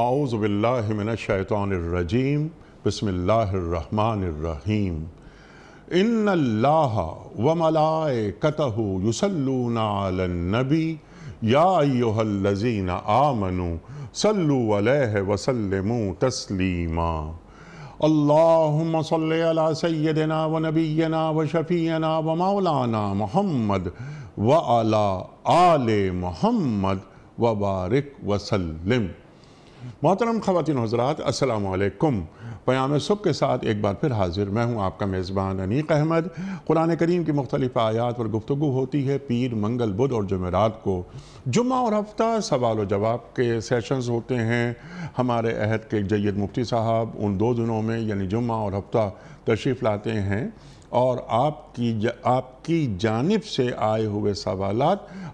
आउज़बिल्लाशैतरजीम बसमीम इन अल्लाह व मलाए कतहु युसलूनबी याजीन आमनु सल्लु अलैहि तस्लिमा तस्लीमा अल्लाहुम्म सल्लि अला सय्यदिना व नबीना व शफीना व मौलाना मोहम्मद व अला आले मोहम्मद वबारक वसलम मोहतरम ख़वान हजरात असलकम प्याम सुब के साथ एक बार फिर हाजिर मैं हूँ आपका मेज़बान अनीक अहमद कुरान करीम की मुख्तलिफ आयात पर गुफ्तु होती है पीर मंगल बुध और जमेरात को जुम्मा और हफ्ता सवाल और जवाब के सेशंस होते हैं हमारे अहद के जैद मुफ्ती साहब उन दो दिनों में यानी जुम्मा और हफ्ता तशरीफ़ लाते हैं और आपकी ज, आपकी जानब से आए हुए सवाल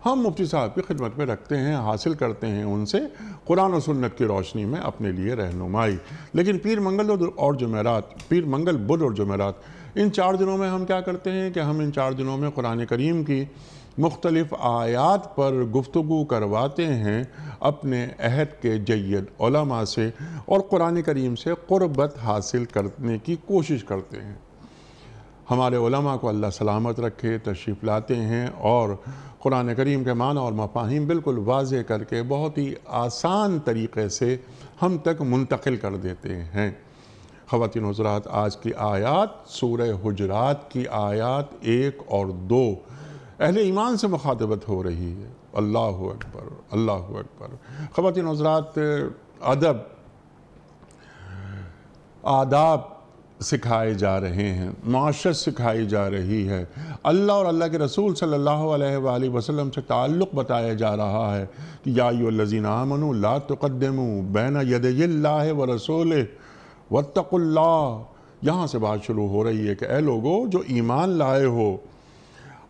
हम मुफ्ती साहब की खिदमत में रखते हैं हासिल करते हैं उनसे कुरान और सुन्नत की रोशनी में अपने लिए रहनुमाई लेकिन पीर मंगल और जमेरात पीर मंगल बुध और जमेरात इन चार दिनों में हम क्या करते हैं कि हम इन चार दिनों में कुरान करीम की मुख्तलिफ़ आयात पर गुफ्तु करवाते हैं अपने अहद के जैद से और कुरान करीम से क़ुरबत हासिल करने की कोशिश करते हैं हमारे उलमा को अल्लाह सलामत रखे तशरीफ़ लाते हैं और क़ुरान करीम के मान और मफाहिम बिल्कुल वाज करके बहुत ही आसान तरीके से हम तक मुंतकिल कर देते हैं ख़वान हजरात आज की आयात सूर हजरात की आयात एक और दो अहल ईमान से मुखातबत हो रही है अल्लाह अकबर अल्लाह अकबर ख़वान हजरात अदब आदाब सिखाए जा रहे हैं मुआशत सिखाई जा रही है अल्लाह और अल्लाह के रसूल सल्लल्लाहु अलैहि वसल्लम से ताल्लुक़ बताया जा रहा है कि लजीन आमनु ला तकदम बैन यदिल्ला व रसूल वतकुल्ला यहाँ से बात शुरू हो रही है कि ए लोगो जो ईमान लाए हो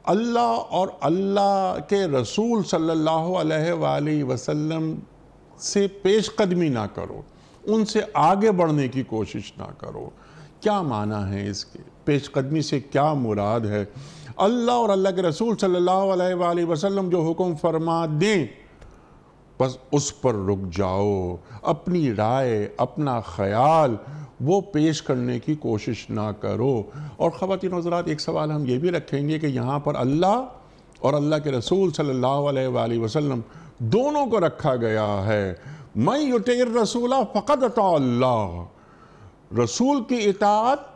अल्लाह और अल्लाह के रसूल सल्लल्लाहु अलैहि वसल्लम से पेश कदमी ना करो उनसे आगे बढ़ने की कोशिश ना करो क्या माना है इसके पेशकदमी से क्या मुराद है अल्लाह और अल्लाह के रसूल सल्लल्लाहु अलैहि वसल्लम जो हुक्म फरमा दें बस उस पर रुक जाओ अपनी राय अपना ख्याल वो पेश करने की कोशिश ना करो और ख़वान हजरात एक सवाल हम ये भी रखेंगे कि यहाँ पर अल्लाह और अल्लाह के रसूल सल्लल्लाहु अलैहि वसल्लम दोनों को रखा गया है मैं युटर रसूला फ़कत अल्लाह रसूल की इतात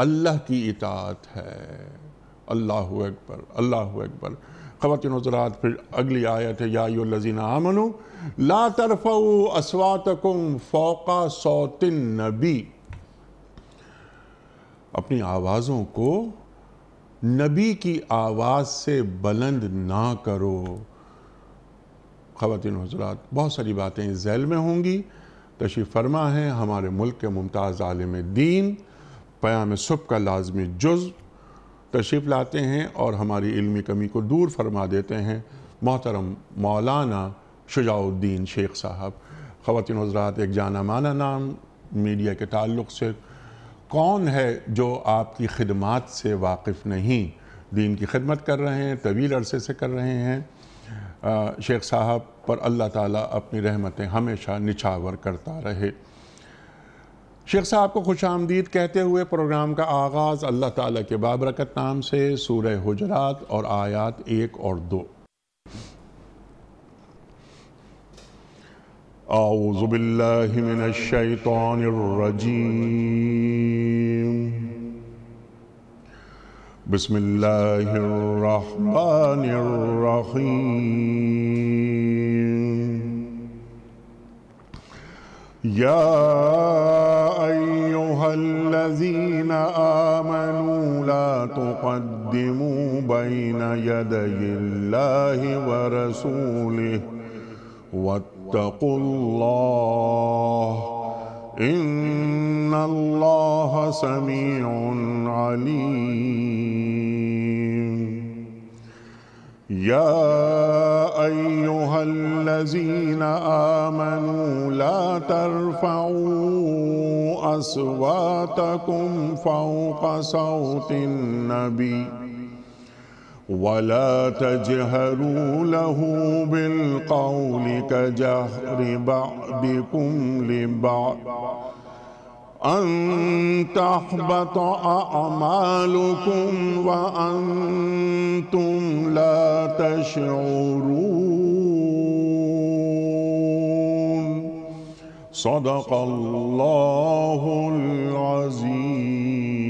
अल्लाह की इतात है अल्लाह अकबर अल्लाह अकबर खातिन हजरात फिर अगली आयत है या लजीना आमनु ला तरफ़ असवातकुम फोका सौतिन नबी अपनी आवाज़ों को नबी की आवाज़ से बुलंद ना करो ख़वान हजरात बहुत सारी बातें इस में होंगी तशीफ फरमा है हमारे मुल्क के मुमताज़ आलम दीन प्याम सुब का लाजमी जुज़ तशरीफ़ लाते हैं और हमारी इलमी कमी को दूर फरमा देते हैं मोहतरम मौलाना शुजाउद्दीन शेख साहब ख़वान हजरात एक जाना माना नाम मीडिया के ताल्लुक से कौन है जो आपकी खिदमत से वाकिफ़ नहीं दीन की खिदमत कर रहे हैं तवील अरसे से कर रहे हैं शेख साहब पर अल्लाह ताला अपनी रहमतें हमेशा निछावर करता रहे शेख साहब को खुश आमदीद कहते हुए प्रोग्राम का आगाज़ अल्लाह ताला के बाबरकत नाम से सूरह हजरात और आयात एक और दो आउज़ुबिल्लाहिमिनश्शैतानिर्रजीम بسم الله الرحمن الرحيم يا ايها الذين امنوا لا تقدموا بين يدي الله ورسوله واتقوا الله إن الله سميع عليم يا أيها الذين آمنوا لا ترفعوا أصواتكم فوق صوت النبي ولا تجهروا له بالقول كجهر بعضكم لبعض أن تحبط أعمالكم وأنتم لا تشعرون صدق الله العظيم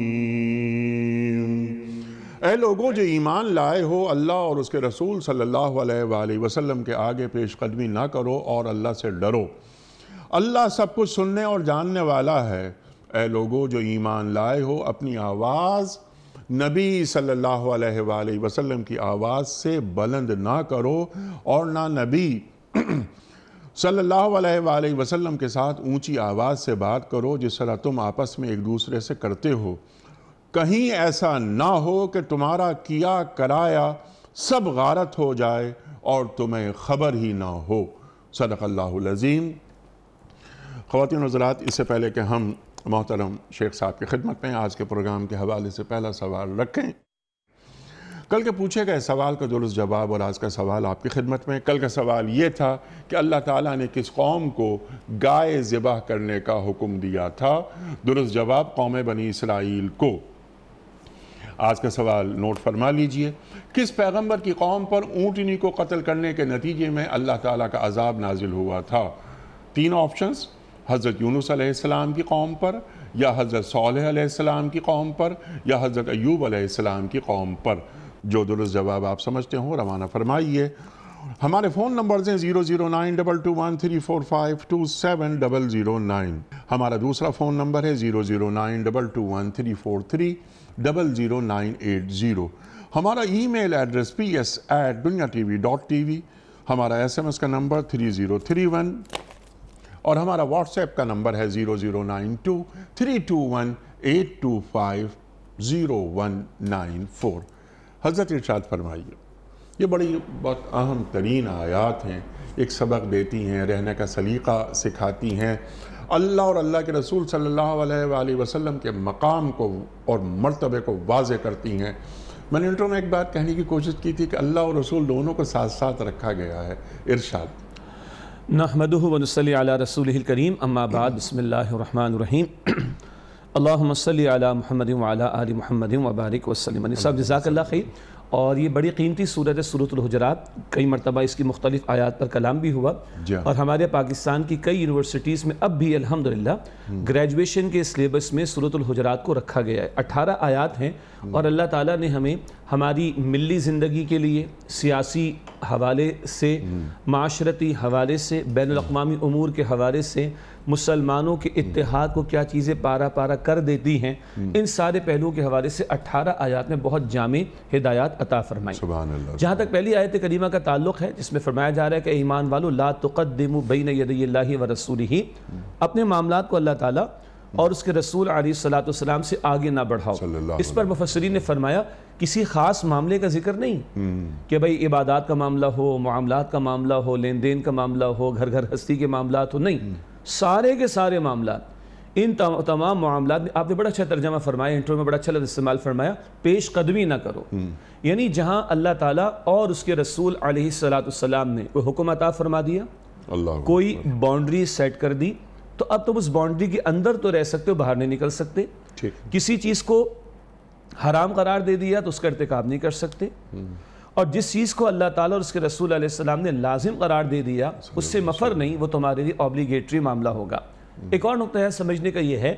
ए लोगों जो ईमान लाए हो अल्लाह और उसके रसूल सल्लल्लाहु अलैहि वसल्लम के आगे पेश कदमी ना करो और अल्लाह से डरो अल्लाह सब कुछ सुनने और जानने वाला है ए लोगों जो ईमान लाए हो अपनी आवाज़ नबी सल्लल्लाहु अलैहि वसल्लम की आवाज़ से बुलंद ना करो और ना नबी सल्लल्लाहु अलैहि वसल्लम के साथ ऊंची आवाज़ से बात करो जिस तरह तुम आपस में एक दूसरे से करते हो कहीं ऐसा ना हो कि तुम्हारा किया कराया सब गारत हो जाए और तुम्हें ख़बर ही ना हो सदक़ल्लाज़ीम खातिन हजरात इससे पहले कि हम मोहतरम शेख साहब की खिदमत में आज के प्रोग्राम के हवाले से पहला सवाल रखें कल के पूछे गए सवाल का दुरुस्त जवाब और आज का सवाल आपकी खिदमत में कल का सवाल ये था कि अल्लाह ताला ने किस कौम को गाय ज़िबा करने का हुक्म दिया था दुरुस्त जवाब कौम बनी इसराइल को आज का सवाल नोट फरमा लीजिए किस पैगंबर की कौम पर ऊँटनी को कत्ल करने के नतीजे में अल्लाह ताला का अजाब नाजिल हुआ था तीन ऑप्शंस हज़रत यूनुस अलैहिस्सलाम की कौम पर या हज़रत सोलह की कौम पर या हज़रत अयूब अलैहिस्सलाम की कौम पर जो दुरुस्त जवाब आप समझते हो रवाना फरमाइए हमारे फ़ोन नंबर्स हैं zero zero nine double two one three four five two seven double zero nine हमारा दूसरा फ़ोन नंबर है zero zero nine double two one three four three double zero nine eight zero हमारा email address P S at दुनिया T V dot T V हमारा S M S का number three zero three one और हमारा WhatsApp का number है zero zero nine two three two one eight two five zero one nine four हज़रत इर्शाद फरमाइए ये बड़ी बहुत अहम तरीन आयात हैं एक सबक देती हैं रहने का सलीका सिखाती हैं अल्लाह और अल्लाह के रसूल सल्ला वसलम के मकाम को और मरतबे को वाज करती हैं मैंने इंटरव्यू में एक बात कहने की कोशिश की थी कि अल्लाह और रसूल दोनों को साथ साथ रखा गया है इरशाद नहमदली रसूल करीम अम्माबाद बसमीम अल्लाम सल महमद आल महमद वबारिक वसलम साहब जजाक और ये बड़ी कीमती सूरत है सूरतलहजरात कई मरतबा इसकी मुख्तलिफ आयात पर कलाम भी हुआ हाँ। और हमारे पाकिस्तान की कई यूनिवर्सिटीज़ में अब भी अलहमदिल्ला ग्रेजुएशन हम्म। के सिलेबस में सूरतलहजरात को रखा गया है अठारह आयात हैं हम्म। और अल्लाह ताली ने हमें हमारी मिली ज़िंदगी के लिए सियासी हवाले से हम्म। माशरती हवाले से बैन अवी अमूर के हवाले से मुसलमानों के इतिहाद को क्या चीज़ें पारा पारा कर देती हैं इन सारे पहलुओं के हवाले से अट्ठारह आयात में बहुत जामी हिदायत अता फरमाई जहाँ तक पहली आयत करीमा का ताल्लुक है जिसमें फरमाया जा रहा है कि ईमान वालो ला तुक़दम बीन यदी व रसूल ही अपने मामला को अल्लाह ताली और उसके रसूल आली सलाम से आगे ना बढ़ाओ इस पर मुफसरीन ने फरमाया किसी ख़ास मामले का जिक्र नहीं कि भाई इबादत का मामला हो मामला का मामला हो लेन देन का मामला हो घर घर हस्ती के मामला हो नहीं सारे के सारे मामला इन तमाम मामला आपने बड़ा अच्छा तर्जमा फरमाया इंटरव्यू में बड़ा अच्छा लफ्ज इस्तेमाल फरमाया पेश कदमी ना करो हम्म। यानी जहाँ अल्लाह ताला और उसके रसूल सलाम ने कोई हुक्म अता फरमा दिया कोई बाउंड्री सेट कर दी तो अब तुम उस बाउंड्री के अंदर तो रह सकते हो बाहर नहीं निकल सकते किसी चीज़ को हराम करार दे दिया तो उसका इरतकब नहीं कर सकते हम्म। और जिस चीज़ को अल्लाह ताला और उसके रसूल आसमाम ने लाजिम करार दे दिया उससे मफर नहीं वो तुम्हारे लिए ऑब्लीगेटरी मामला होगा हम्म। एक और नुकता है समझने का ये है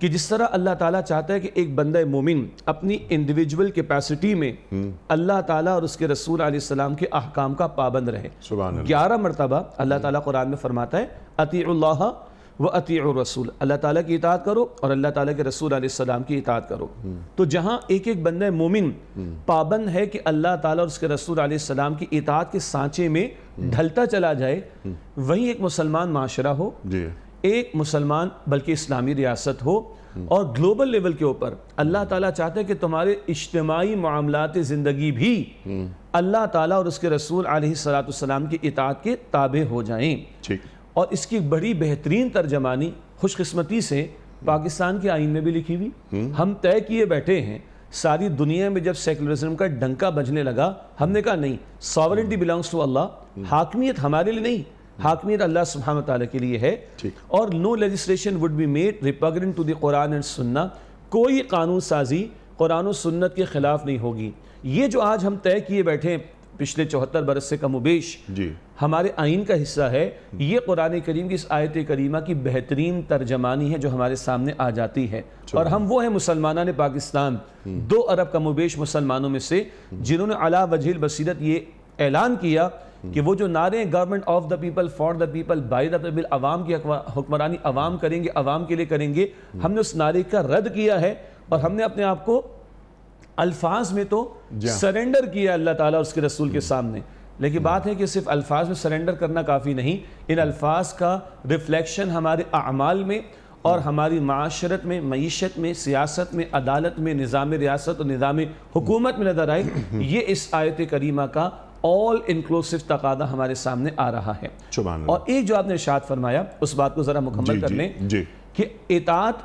कि जिस तरह अल्लाह ताला चाहता है कि एक बंदा मोमिन अपनी इंडिविजुअल कैपेसिटी में हम्म। अल्लाह ताला और उसके रसूल आसमाम के अहकाम का पाबंद रहे ग्यारह मरतबा अल्लाह हम्म। ताला कुरान में फरमाता है अतील्ला व अती रसूल अल्लाह ताला की इतात करो और अल्लाह ताला के रसूल सलाम की इतात करो तो जहाँ एक एक बंद मोमिन पाबंद है कि अल्लाह ताला और उसके रसूल सलाम की इतात के सांचे में ढलता चला जाए वहीं एक मुसलमान माशरा हो एक मुसलमान बल्कि इस्लामी रियासत हो और ग्लोबल लेवल के ऊपर अल्लाह ताला चाहते हैं कि तुम्हारे इज्तमाही मामलात ज़िंदगी भी अल्लाह ताला और उसके रसूल सलाम की इतात के ताबे हो जाएं और इसकी बड़ी बेहतरीन तर्जमानी खुशकस्मती से पाकिस्तान के आइन में भी लिखी हुई हम्म। हम तय किए बैठे हैं सारी दुनिया में जब सेकुलरिज्म का डंका बजने लगा हमने कहा नहीं सॉवरिटी बिलोंग्स टू अल्लाह हाकमियत हमारे लिए नहीं हाकमियत अल्लाह सुबहान तला के लिए है और no legislation would be made repugnant to Quran and Sunnah कोई कानून साजी कुरान सुन्नत के ख़िलाफ़ नहीं होगी ये जो आज हम तय किए बैठे पिछले चौहत्तर बरस से कम उबेश हमारे आइन का हिस्सा है ये कुरान करीम की इस आयत करीमा की बेहतरीन तर्जमानी है जो हमारे सामने आ जाती है और हम वो हैं मुसलमाना ने पाकिस्तान हम्म। दो अरब का उबेश मुसलमानों में से जिन्होंने अला वजील बसीरत ये ऐलान किया हम्म। कि वो जो नारे government of the people for the people by the people अवाम की हुक्मरानी अवाम करेंगे अवाम के लिए करेंगे हम्म। हमने उस नारे का रद्द किया है और हमने अपने आप को अल्फाज में तो हाँ। सरेंडर किया अल्लाह ताला उसके रसूल के सामने लेकिन हाँ। बात है कि सिर्फ अल्फाज में सरेंडर करना काफ़ी नहीं इन अल्फाज का रिफ्लेक्शन हमारे अमाल में और हमारी माशरत में मीशत में सियासत में अदालत में निज़ाम रियासत और निज़ाम हुकूमत में नज़र आए ये इस आयत करीमा का ऑल इंक्लूसिव तकादा हमारे सामने आ रहा है और एक जो आपने इर्शाद फरमाया उस बात को ज़रा मुकम्मल कर लें कि इतात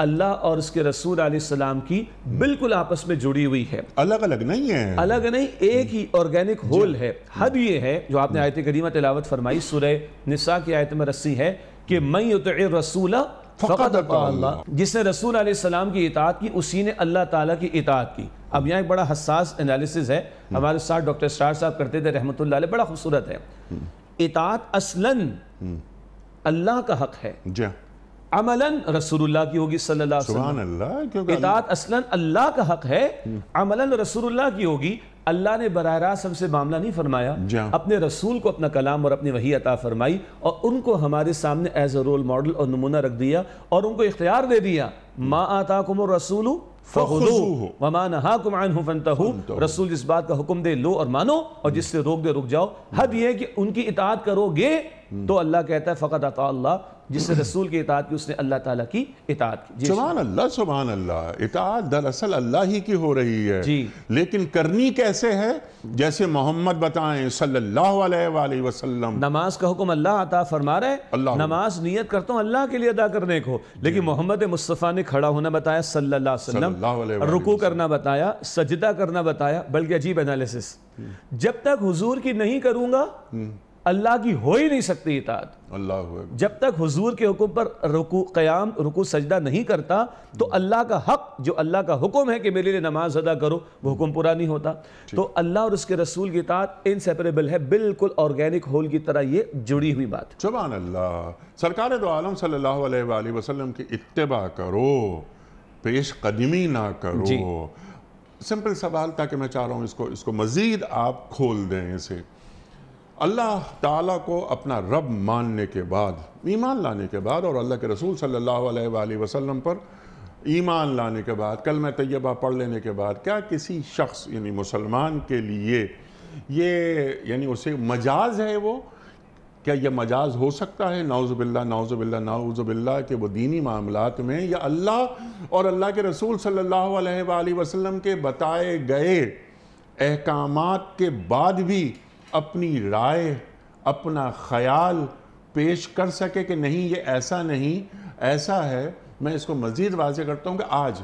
अल्लाह और उसके रसूल सलाम की बिल्कुल आपस में जुड़ी हुई है अलग अलग नहीं है अलग नहीं एक ही ऑर्गेनिक होल है हद ये है जो आपने आयत करीमा तिलावत फरमाई सूरह निसा की आयत में रस्सी है कि मैं रसूला जिसने रसूल सलाम की इतात की उसी ने अल्लाह ताला की इतात की अब यहाँ एक बड़ा हसास एनालिसिस है हम्म। हमारे साथ डॉक्टर स्टार साहब करते थे रहमत बड़ा खूबसूरत है हम्म। इतात असलन हम्म। अल्लाह का हक है हाँ। अमलन रसूलुल्लाह की होगी सल्लल्लाहु इतात असलन अल्लाह का हक है अमलन रसूलुल्लाह की होगी अल्लाह ने बर रास्त हमसे मामला नहीं फरमाया अपने रसूल को अपना कलाम और अपनी वही अता फरमाई और उनको हमारे सामने एज अ रोल मॉडल और नमूना रख दिया और उनको इख्तियार दे दिया माँ आता कुम रसूल रसूल जिस बात का हुक्म दे लो और मानो और जिससे रोक दे रुक जाओ हद ये कि उनकी इतात करोगे हम्म। तो अल्लाह कहता है फ़कत अता अल्लाह जिसने रसूल की इताद की उसने अल्लाह ताला की इताद की सुबहान अल्लाह सुबहान अल्लाह इताद दरअसल अल्लाह ही की हो रही है जी लेकिन करनी कैसे है जैसे मोहम्मद बताएं सल्लल्लाहु अलैहि वसल्लम नमाज का हुक्म अल्लाह अता फरमा रहे अल्लाह नमाज नियत करता हूँ अल्लाह के लिए अदा करने को लेकिन मोहम्मद मुस्तफ़ा ने खड़ा होना बताया सल्ला वसलम रुकू करना बताया सजदा करना बताया बल्कि अजीब एनालिसिस हम्म। जब तक हुजूर की नहीं करूँगा हम्म। अल्लाह की हो ही नहीं सकती इतात अल्लाह जब तक हुजूर के हुक्म पर रुकू क्याम रुकू सजदा नहीं करता तो हम्म। अल्लाह का हक जो अल्लाह का हुक्म है कि मेरे लिए नमाज अदा करो वो हुक्म हम्म। पूरा नहीं होता तो अल्लाह और उसके रसूल की इतात इनसेपरेबल है बिल्कुल ऑर्गेनिक होल की तरह ये जुड़ी हुई बात जबान अल्लाह सरकार तो आलम सल्लाम की इतबा करो पेश कदमी ना करो सिंपल सवाल था कि मैं चाह रहा हूँ इसको इसको मज़ीद आप खोल दें इसे अल्लाह ताला को अपना रब मानने के बाद ईमान लाने के बाद और अल्लाह के रसूल सल्लल्लाहु अलैहि वसल्लम पर ईमान लाने के बाद कल मैं तय्यबा पढ़ लेने के बाद क्या किसी शख्स यानी मुसलमान के लिए ये यानी उसे मजाज है वो क्या यह मजाज हो सकता है नाउज़बिल्ला नाउज़बिल्ला नाउज़बिल्ला के वो दीनी मामलात में या अल्लाह और अल्लाह के रसूल सल्लल्लाहु अलैहि वसल्लम के बताए गए अहकाम के बाद भी अपनी राय अपना ख्याल पेश कर सके कि नहीं ये ऐसा नहीं ऐसा है मैं इसको मज़ीद वाज़ करता हूँ कि आज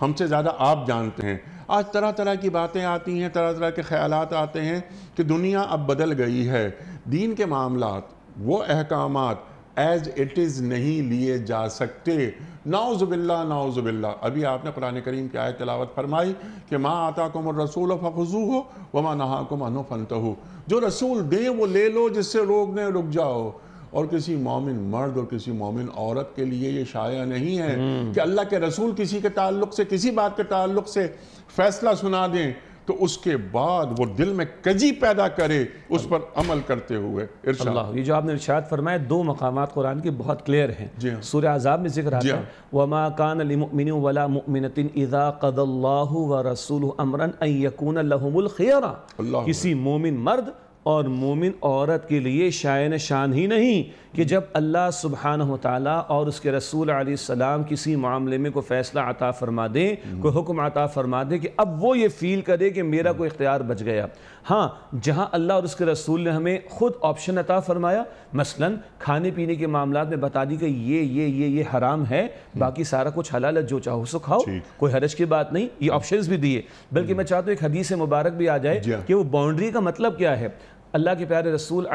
हमसे ज़्यादा आप जानते हैं आज तरह तरह की बातें आती हैं तरह तरह के ख्याल आते हैं कि दुनिया अब बदल गई है दीन के मामला वो अहकाम एज़ इट इज़ नहीं लिए जा सकते नाउज़बिल्ला नाउज़बिल्ला अभी आपने कुरान करीम की आयत तलावत फरमाई कि माँ आता को रसूल फ़खजू हो व माँ नहा कुम अनो फनत हो जो रसूल दें वो ले लो जिससे रोकने रुक जाओ और किसी मोमिन मर्द और किसी मोमिन औरत के लिए ये शाया नहीं है हम्म। कि अल्लाह के रसूल किसी के ताल्लुक से किसी बात के ताल्लुक से फ़ैसला सुना दें तो उसके बाद वो दिल में कजी पैदा करे उस पर अमल करते हुए ये जो आपने इर्शाद फरमाया दो मकाम कुरान के बहुत क्लियर हैं हाँ। सूर्य आज़ाब में जिक्र आता है हाँ। वमा कान वला कदल्लाहु व रसूल अमरन किसी मोमिन मर्द और मोमिन औरत के लिए शायन शान ही नहीं कि जब अल्लाह सुबहान ताली और उसके रसूल सलाम किसी मामले में कोई फ़ैसला अता फ़रमा दें कोई हुक्म अता फ़रमा दें कि अब वो ये फ़ील करे कि मेरा कोई इख्तियार बच गया हाँ जहाँ अल्लाह और उसके रसूल ने हमें ख़ुद ऑप्शन अता फ़रमाया मसला खाने पीने के मामला में बता दी कि ये ये ये ये हराम है बाकी सारा कुछ हलाल है जो चाहो सो खाओ कोई हरज की बात नहीं ये ऑप्शन भी दिए बल्कि हम्म। मैं चाहता हूँ एक हदीस मुबारक भी आ जाए हाँ। कि वो बाउंड्री का मतलब क्या है अल्लाह के प्यारे रसूल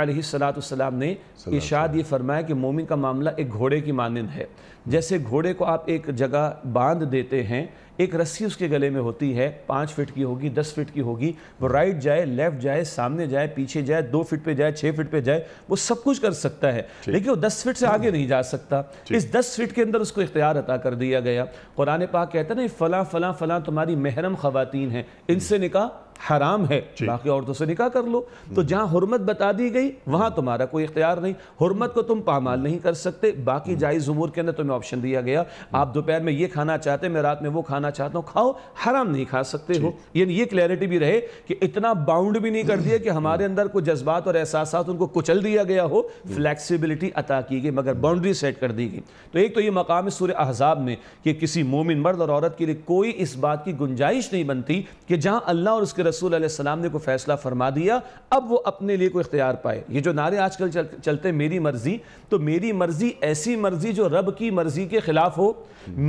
सलाम ने इशाद ये फरमाया कि मोमिन का मामला एक घोड़े की मानंद है जैसे घोड़े को आप एक जगह बांध देते हैं एक रस्सी उसके गले में होती है पाँच फिट की होगी दस फिट की होगी वो राइट जाए लेफ्ट जाए सामने जाए पीछे जाए दो फिट पे जाए छः फिट पे जाए वो सब कुछ कर सकता है लेकिन वो दस फिट से आगे नहीं जा सकता इस दस फिट के अंदर उसको इख्तियार अता कर दिया गया कुरान पाक कहता है ना फलां फलां फलां तुम्हारी महरम ख़वान हैं इनसे निकाह हराम है बाकी औरतों से निकाह कर लो तो जहां हरमत बता दी गई वहां तुम्हारा कोई इख्तियार नहीं हरमत को तुम पामाल नहीं कर सकते बाकी हम्म। जायज़ उमूर के अंदर तुम्हें ऑप्शन दिया गया आप दोपहर में ये खाना चाहते मैं रात में वो खाना चाहता हूँ खाओ हराम नहीं खा सकते हो यानी ये क्लैरिटी भी रहे कि इतना बाउंड भी नहीं कर दिया कि हमारे हम्म। अंदर कोई जज्बात और एहसास उनको कुचल दिया गया हो फ्लैक्सीबिलिटी अता की गई मगर बाउंड्री सेट कर दी गई तो एक तो ये मकाम सूर अहजाब में कि किसी मोमिन मर्द और औरत के लिए कोई इस बात की गुंजाइश नहीं बनती कि जहाँ अल्लाह और उसके रसूल सलाम ने कोई फैसला फरमा दिया अब वो अपने लिए कोई इख्तियार पाए ये जो नारे आजकल चल, चलते मेरी मर्जी तो मेरी मर्जी ऐसी मर्जी जो रब की मर्जी के खिलाफ हो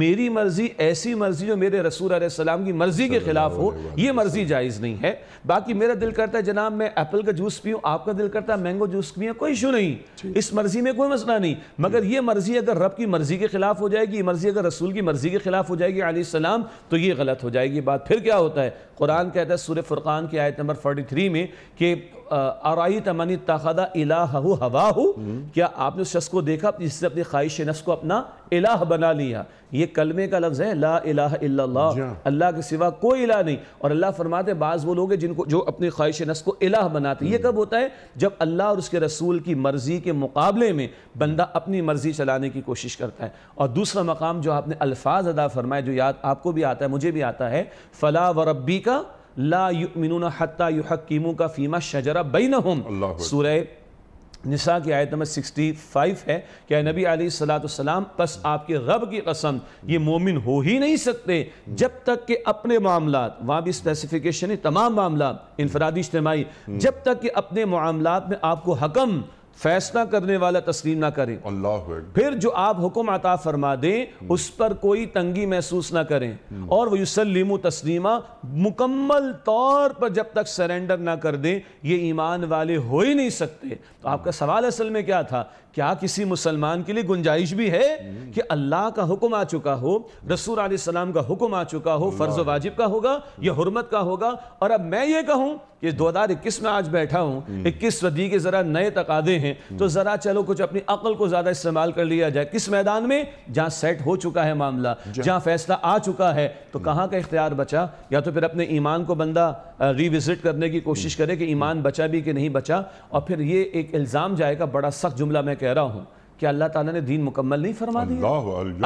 मेरी मर्जी ऐसी मर्जी जो मेरे रसूल सलाम की मर्जी के खिलाफ हो ये मर्जी जायज़ नहीं है बाकी मेरा दिल करता है जनाब मैं एप्पल का जूस पीऊँ आपका दिल करता है मैंगो जूस पियाँ कोई इशू नहीं इस मर्जी में कोई मसला नहीं मगर ये मर्जी अगर रब की मर्जी के खिलाफ हो जाएगी मर्जी अगर रसूल की मर्जी के खिलाफ हो जाएगी सलाम तो ये गलत हो जाएगी बात फिर क्या होता है कुरान कहता है सूर्य फ़ुरक़ान की आयत नंबर फोर्टी थ्री में कि आरई तमनी तखदा इला हवा हो क्या आपने उस शख्स को देखा जिससे अपनी ख्वाहिश नफ्स को अपना इलाह बना लिया ये कलमे का लफ्ज़ है ला इलाह इल्लल्लाह हाँ। अल्लाह के सिवा कोई इलाह नहीं और अल्लाह फरमाते बाज़ वो लोग हैं जिनको जो अपनी ख्वाहिश नफ्स को इलाह बनाते ये कब होता है जब अल्लाह और उसके रसूल की मर्ज़ी के मुकाबले में बंदा अपनी मर्ज़ी चलाने की कोशिश करता है और दूसरा मकाम जो आपने अल्फाज अदा फरमाए जो याद आपको भी आता है मुझे भी आता है फ़ला व रब्बी का ला का फ़ीमा शजरा बई निसा की आयत नंबर 65 है क्या नबी सलाम बस आपके रब की कसम ये मोमिन हो ही नहीं सकते जब तक के अपने मामला वहाँ भी स्पेसिफिकेशन है तमाम मामला इनफरादी इज्तमाही जब तक के अपने मामला में आपको हकम फैसला करने वाला तस्लीम ना करें अल्लाह फिर जो आप हुक्म अता फरमा दें हम्म। उस पर कोई तंगी महसूस ना करें हम्म। और वह युसलिम तस्लीमा मुकम्मल तौर पर जब तक सरेंडर ना कर दें ये ईमान वाले हो ही नहीं सकते तो आपका सवाल असल में क्या था क्या किसी मुसलमान के लिए गुंजाइश भी है कि अल्लाह का हुक्म आ चुका हो रसूल सलाम का हुक्म आ चुका हो फ़र्ज़ वाजिब का होगा या हरमत का होगा और अब मैं ये कहूँ कि दो हज़ार इक्कीस में आज बैठा हूँ हम्म। इक्कीस सदी के ज़रा नए तकादे हैं तो हम्म। ज़रा चलो कुछ अपनी अकल को ज़्यादा इस्तेमाल कर लिया जाए किस मैदान में जहाँ सेट हो चुका है मामला जहाँ फैसला आ चुका है तो हम्म। कहाँ का इख्तियार बचा या तो फिर अपने ईमान को बंदा रिविज़िट करने की कोशिश करे कि ईमान बचा भी कि नहीं बचा और फिर ये एक इल्ज़ाम जाएगा बड़ा सख्त जुमला मैं कह रहा हूँ क्या अल्लाह ताला ने दीन मुकम्मल नहीं फरमा दिया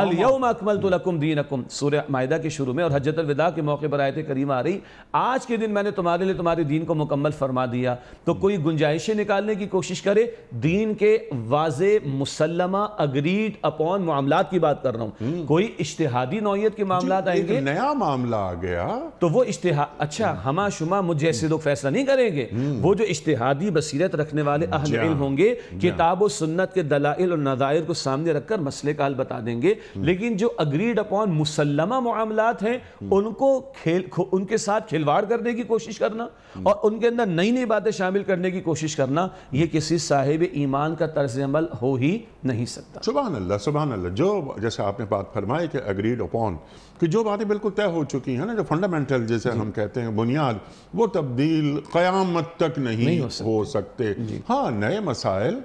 अलयम तो लकुम दीन अकुम सूर्य माहिदा के शुरू में और हजरत अलविदा के मौके पर आए थे करीम आ रही आज के दिन मैंने तुम्हारे लिए तुम्हारे दीन को मुकम्मल फरमा दिया तो कोई गुंजाइशें निकालने की कोशिश करे दीन के वाज मुसलमा अग्रीड अपॉन मामला की बात कर रहा हूँ हम्म। कोई इश्तिहादी नौीयत के मामला आएंगे नया मामला आ गया तो वो इश्तिहा अच्छा हम्म। हमा शुमा मुझे ऐसे लोग फैसला नहीं करेंगे हम्म। वो जो इश्तिहादी बसीरत रखने वाले अहम हाँ। होंगे हाँ। किताब सुन्नत के दलाइल नज़ायर को सामने रखकर मसले का हल बता देंगे लेकिन जो अग्रीड अपॉन मुसलमा मामला हैं उनको खेल उनके साथ खिलवाड़ करने की कोशिश करना और उनके अंदर नई नई बातें शामिल करने की कोशिश करना ये किसी साहिब ईमान का तर्ज अमल हो ही नहीं सकता सुबह अल्लाह सुबह अल्लाह जो जैसे आपने बात फरमाई कि अग्रीड अपॉन कि जो बातें बिल्कुल तय हो चुकी हैं ना जो फंडामेंटल जैसे हम कहते हैं बुनियाद वो तब्दील क़यामत तक नहीं, नहीं हो सकते, हो सकते। हाँ नए मसाइल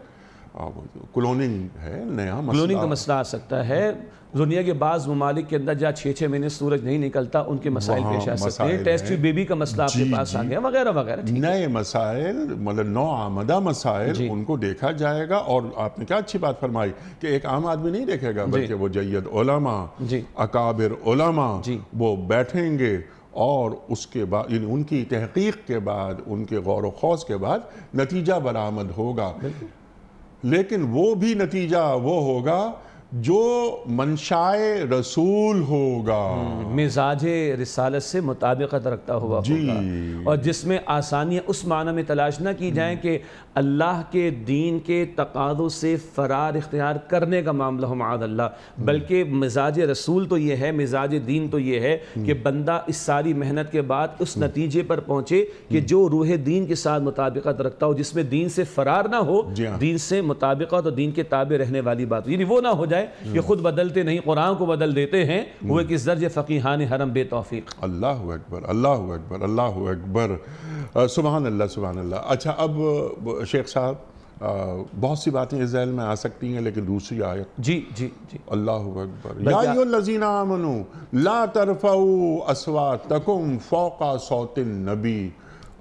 क्लोनिंग है नया मसला क्लोनिंग का मसला आ सकता है दुनिया के बाद ममालिक के अंदर जहाँ छः छः महीने सूरज नहीं निकलता उनके मसाइल पेश आ सकते हैं टेस्ट तो है। बेबी का मसला आपके पास आ गया वगैरह वगैरह नए मसाइल मतलब नौ आमदा मसाइल उनको देखा जाएगा और आपने क्या अच्छी बात फरमाई कि एक आम आदमी नहीं देखेगा बल्कि वो जैद ओलामा अकाबिर ओलामा वो बैठेंगे और उसके बाद यानी उनकी तहकीक के बाद उनके गौर व खौस के बाद नतीजा बरामद होगा लेकिन वो भी नतीजा वो होगा जो मंशाए रसूल होगा हम्म, मिजाज रिसालत से मुताबिकत रखता हुआ जी होगा और जिसमें आसानियाँ उस माना में तलाश ना की जाए कि अल्लाह के दीन के तकाज़ों से फ़रार इख्तियार करने का मामला हो मादल्ला हम्म। बल्कि मिजाज रसूल तो ये है मिजाज दीन तो ये है हम्म। कि बंदा इस सारी मेहनत के बाद उस नतीजे पर पहुंचे कि जो रूह दीन के साथ मुताबिकत रखता हो जिसमें दीन से फ़रार ना हो हाँ। दीन से मुताबिकत और दीन के ताबे रहने वाली बात यानी वो ना हो जाए हम्म। ये खुद बदलते नहीं कुरान को बदल देते हैं हम्म। वो एक इस दर्ज फ़कीहान हरम बे तोफ़ी अल्लाह अकबर अल्लाह अकबर अल्लाह अकबर सुबहान अल्लाह सुबहान अल्लाह अच्छा अब शेख साहब बहुत सी बातें इस जहल में आ सकती हैं लेकिन दूसरी आयत जी जी जी अल्लाह अकबर लजीना मनु ला तरफ़ाऊ असवा तकुम फ़ौका सौतिन नबी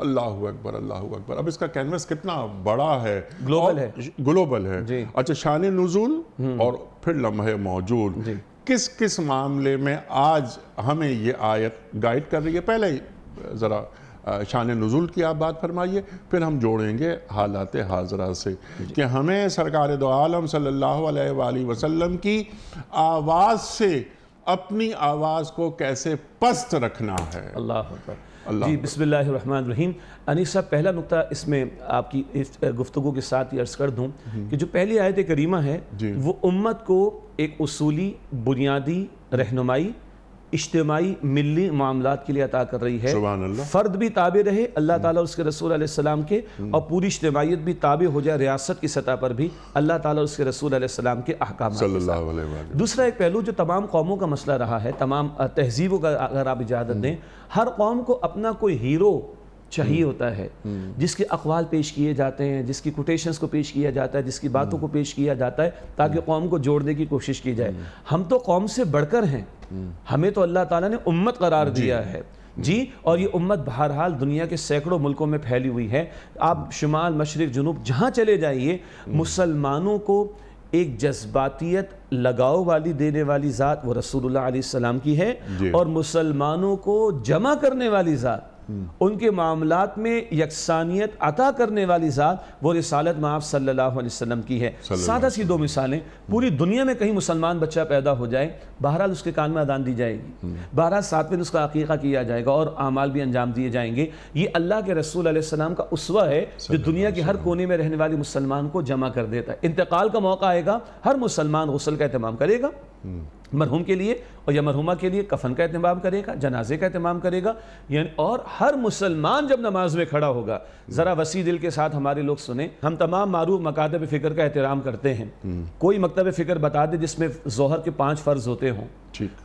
अल्लाह अकबर अल्लाह अकबर अब इसका कैनवस कितना बड़ा है ग्लोबल है ग्लोबल है अच्छा शान नज़ुल हम्म। और फिर लम्हे मौजूद किस किस मामले में आज हमें ये आयत गाइड कर रही है पहले ज़रा शान नज़ुल की आप बात फरमाइए फिर हम जोड़ेंगे हालात हाजरा से कि हमें सरकार दो आलम सल्ला वसलम की आवाज़ से अपनी आवाज़ को कैसे पस्त रखना है अल्लाह जी बिसमीम अनिस साहब पहला नुकता इसमें आपकी इस गुफ्तु के साथ ये अर्ज़ कर दूँ हम्म। कि जो पहली आयत करीमा है वो उम्मत को एक उसूली बुनियादी रहनुमाई इज्तमाही मिली मामला के लिए अता कर रही है फ़र्द भी ताबे रहे अल्लाह ताला उसके रसूल सलाम के हम्म। और पूरी इज्तमाहीत भी ताबे हो जाए रियासत की सतह पर भी अल्लाह ताला उसके रसूल सलाम के अहकाम दूसरा एक पहलू जो तमाम कौमों का मसला रहा है तमाम तहजीबों का अगर आप इजाज़त दें हम्म। हर कौम को अपना कोई हीरो चाहिए हम्म। होता है जिसके अकवाल पेश किए जाते हैं जिसकी कोटेशंस को पेश किया जाता है जिसकी बातों को पेश किया जाता है ताकि कौम को जोड़ने की कोशिश की जाए हम तो कौम से बढ़कर हैं हमें तो अल्लाह ताला ने उम्मत करार दिया है जी और ये उम्मत बहरहाल दुनिया के सैकड़ों मुल्कों में फैली हुई है आप शुमाल मशरक जनूब जहाँ चले जाइए हम्म। मुसलमानों को एक जज्बातीत लगाव वाली देने वाली ज़ात वो रसूलुल्लाह सलाम की है और मुसलमानों को जमा करने वाली ज़ात उनके मामला में यकसानियत अता करने वाली ज़ात वो रिसालत माफ सल्लल्लाहु अलैहि वसल्लम की है सादा सी दो मिसालें पूरी दुनिया में कहीं मुसलमान बच्चा पैदा हो जाए बहरहाल उसके कान में अदान दी जाएगी हम्म। बहरहाल सातवें उसका अकीक़ा किया जाएगा और अमाल भी अंजाम दिए जाएंगे ये अल्लाह के रसूल आसमाम का उसवा है जो दुनिया के हर कोने में रहने वाले मुसलमान को जमा कर देता है इंतकाल का मौका आएगा हर मुसलमान गसल का अहतमाम करेगा हम्म। मरहूम के लिए और या मरहुमा के लिए कफन का अहतमाम करेगा जनाजे का अहतमाम करेगा और हर मुसलमान जब नमाज में खड़ा होगा ज़रा वसी दिल के साथ हमारे लोग सुने हम तमाम मारूफ मकातब फ़िक्र का एहतराम करते हैं हम्म। कोई मकतब फ़िक्र बता दे जिसमें जोहर के पाँच फ़र्ज़ होते हों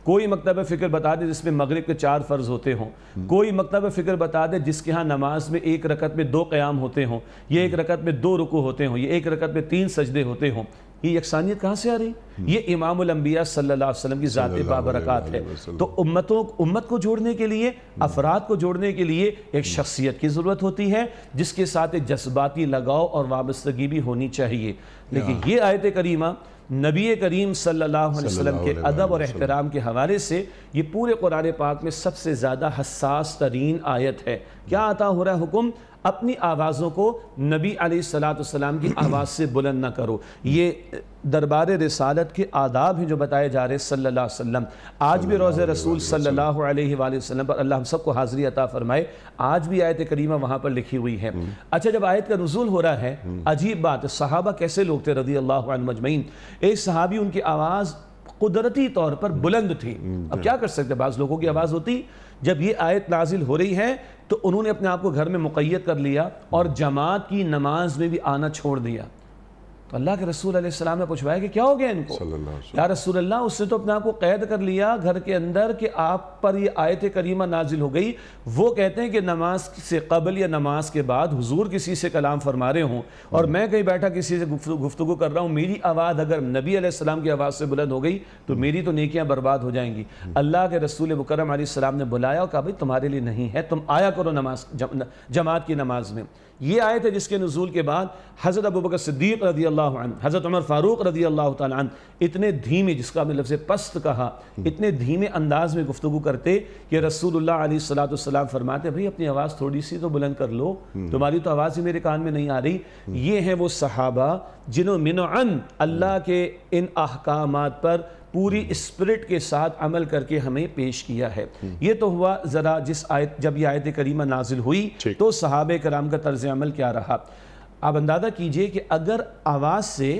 कोई मकतब फ़िक्र बता दे जिसमें मगरब के चार फ़र्ज़ होते हों हम्म। कोई मकतब फ़िक्र बता दे जिसके यहाँ नमाज में एक रकत में दो क़्याम होते हों एक रकत में दो रुकू होते हों एक रकत में तीन सजदे होते हों ये यकसानियत कहाँ से आ रही ये इमाम अम्बिया सल्ला वसलम की ज़ात बाबरकत है तो उम्मतों उम्मत को जोड़ने के लिए अफराद को जोड़ने के लिए एक शख्सियत की ज़रूरत होती है जिसके साथ एक जज्बाती लगाव और वाबस्तगी भी होनी चाहिए लेकिन हाँ। ये आयत करीमा नबी करीम सल्लल्लाहु अलैहि वसल्लम के अदब और एहतराम के हवाले से ये पूरे कुरान पाक में सबसे ज़्यादा हसास तरीन आयत है क्या आता हो रहा है हुक्म अपनी आवाज़ों को नबी सलाम की आवाज़ से बुलंद ना करो ये दरबार रसालत के आदाब हैं जो बताए जा रहे सल्ला वसम आज भी रोज़ रसूल सल्ला वसम पर अल्लाह हम सबको हाज़िरी अता फ़रमाए आज भी आयत करीमा वहाँ पर लिखी हुई है हम्म। अच्छा जब आयत का रजूल हो रहा है हम्म। अजीब बात सहाबा कैसे लोग थे रदी अल्लाह मजमैन एक सहाबी उनकी आवाज़ कुदरती तौर पर बुलंद थी हम्म। अब क्या कर सकते बाज़ लोगों की आवाज़ होती जब ये आयत नाजिल हो रही है तो उन्होंने अपने आप को घर में मुक़ैद कर लिया और जमात की नमाज में भी आना छोड़ दिया तो अल्लाह के रसूल सलाम ने पूछवाया कि क्या हो गया इनको या रसूल अल्लाह उसने तो अपने आप को कैद कर लिया घर के अंदर कि आप पर ये आयत करीमा नाजिल हो गई वो कहते हैं कि नमाज से कबल या नमाज के बाद हुजूर किसी से कलाम फरमा रहे हों और मैं कहीं बैठा किसी से गुफ्तु कर रहा हूँ मेरी आवाज़ अगर नबी आसमाम की आवाज़ से बुलंद हो गई तो मेरी तो नेकियाँ बर्बाद हो जाएंगी अल्लाह के रसूल मुकरम सलाम ने बुलाया और कहा भाई तुम्हारे लिए नहीं है तुम आया करो नमाज जमात की नमाज में ये आए थे जिसके नजूल के बाद हज़रत अबू बकर सिद्दीक रदी अल्लाह हज़रत उमर फ़ारूक रदी अल्लाह तन इतने धीमे जिसका मैं लफ्ज़ पस्त कहा इतने धीमे अंदाज में गुफ्तु करते कि रसूल सलाम फरमाते भाई अपनी आवाज़ थोड़ी सी तो बुलंद कर लो हम्म। तुम्हारी तो आवाज़ ही मेरे कान में नहीं आ रही हम्म। ये हैं वो सहाबा जिन्होंने मिन अल्लाह के इन अहकाम पर पूरी स्पिरिट के साथ अमल करके हमें पेश किया है ये तो हुआ ज़रा जिस आयत जब यह आयत करीमा नाजिल हुई तो सहाब कराम का तर्ज अमल क्या रहा आप अंदाज़ा कीजिए कि अगर आवाज़ से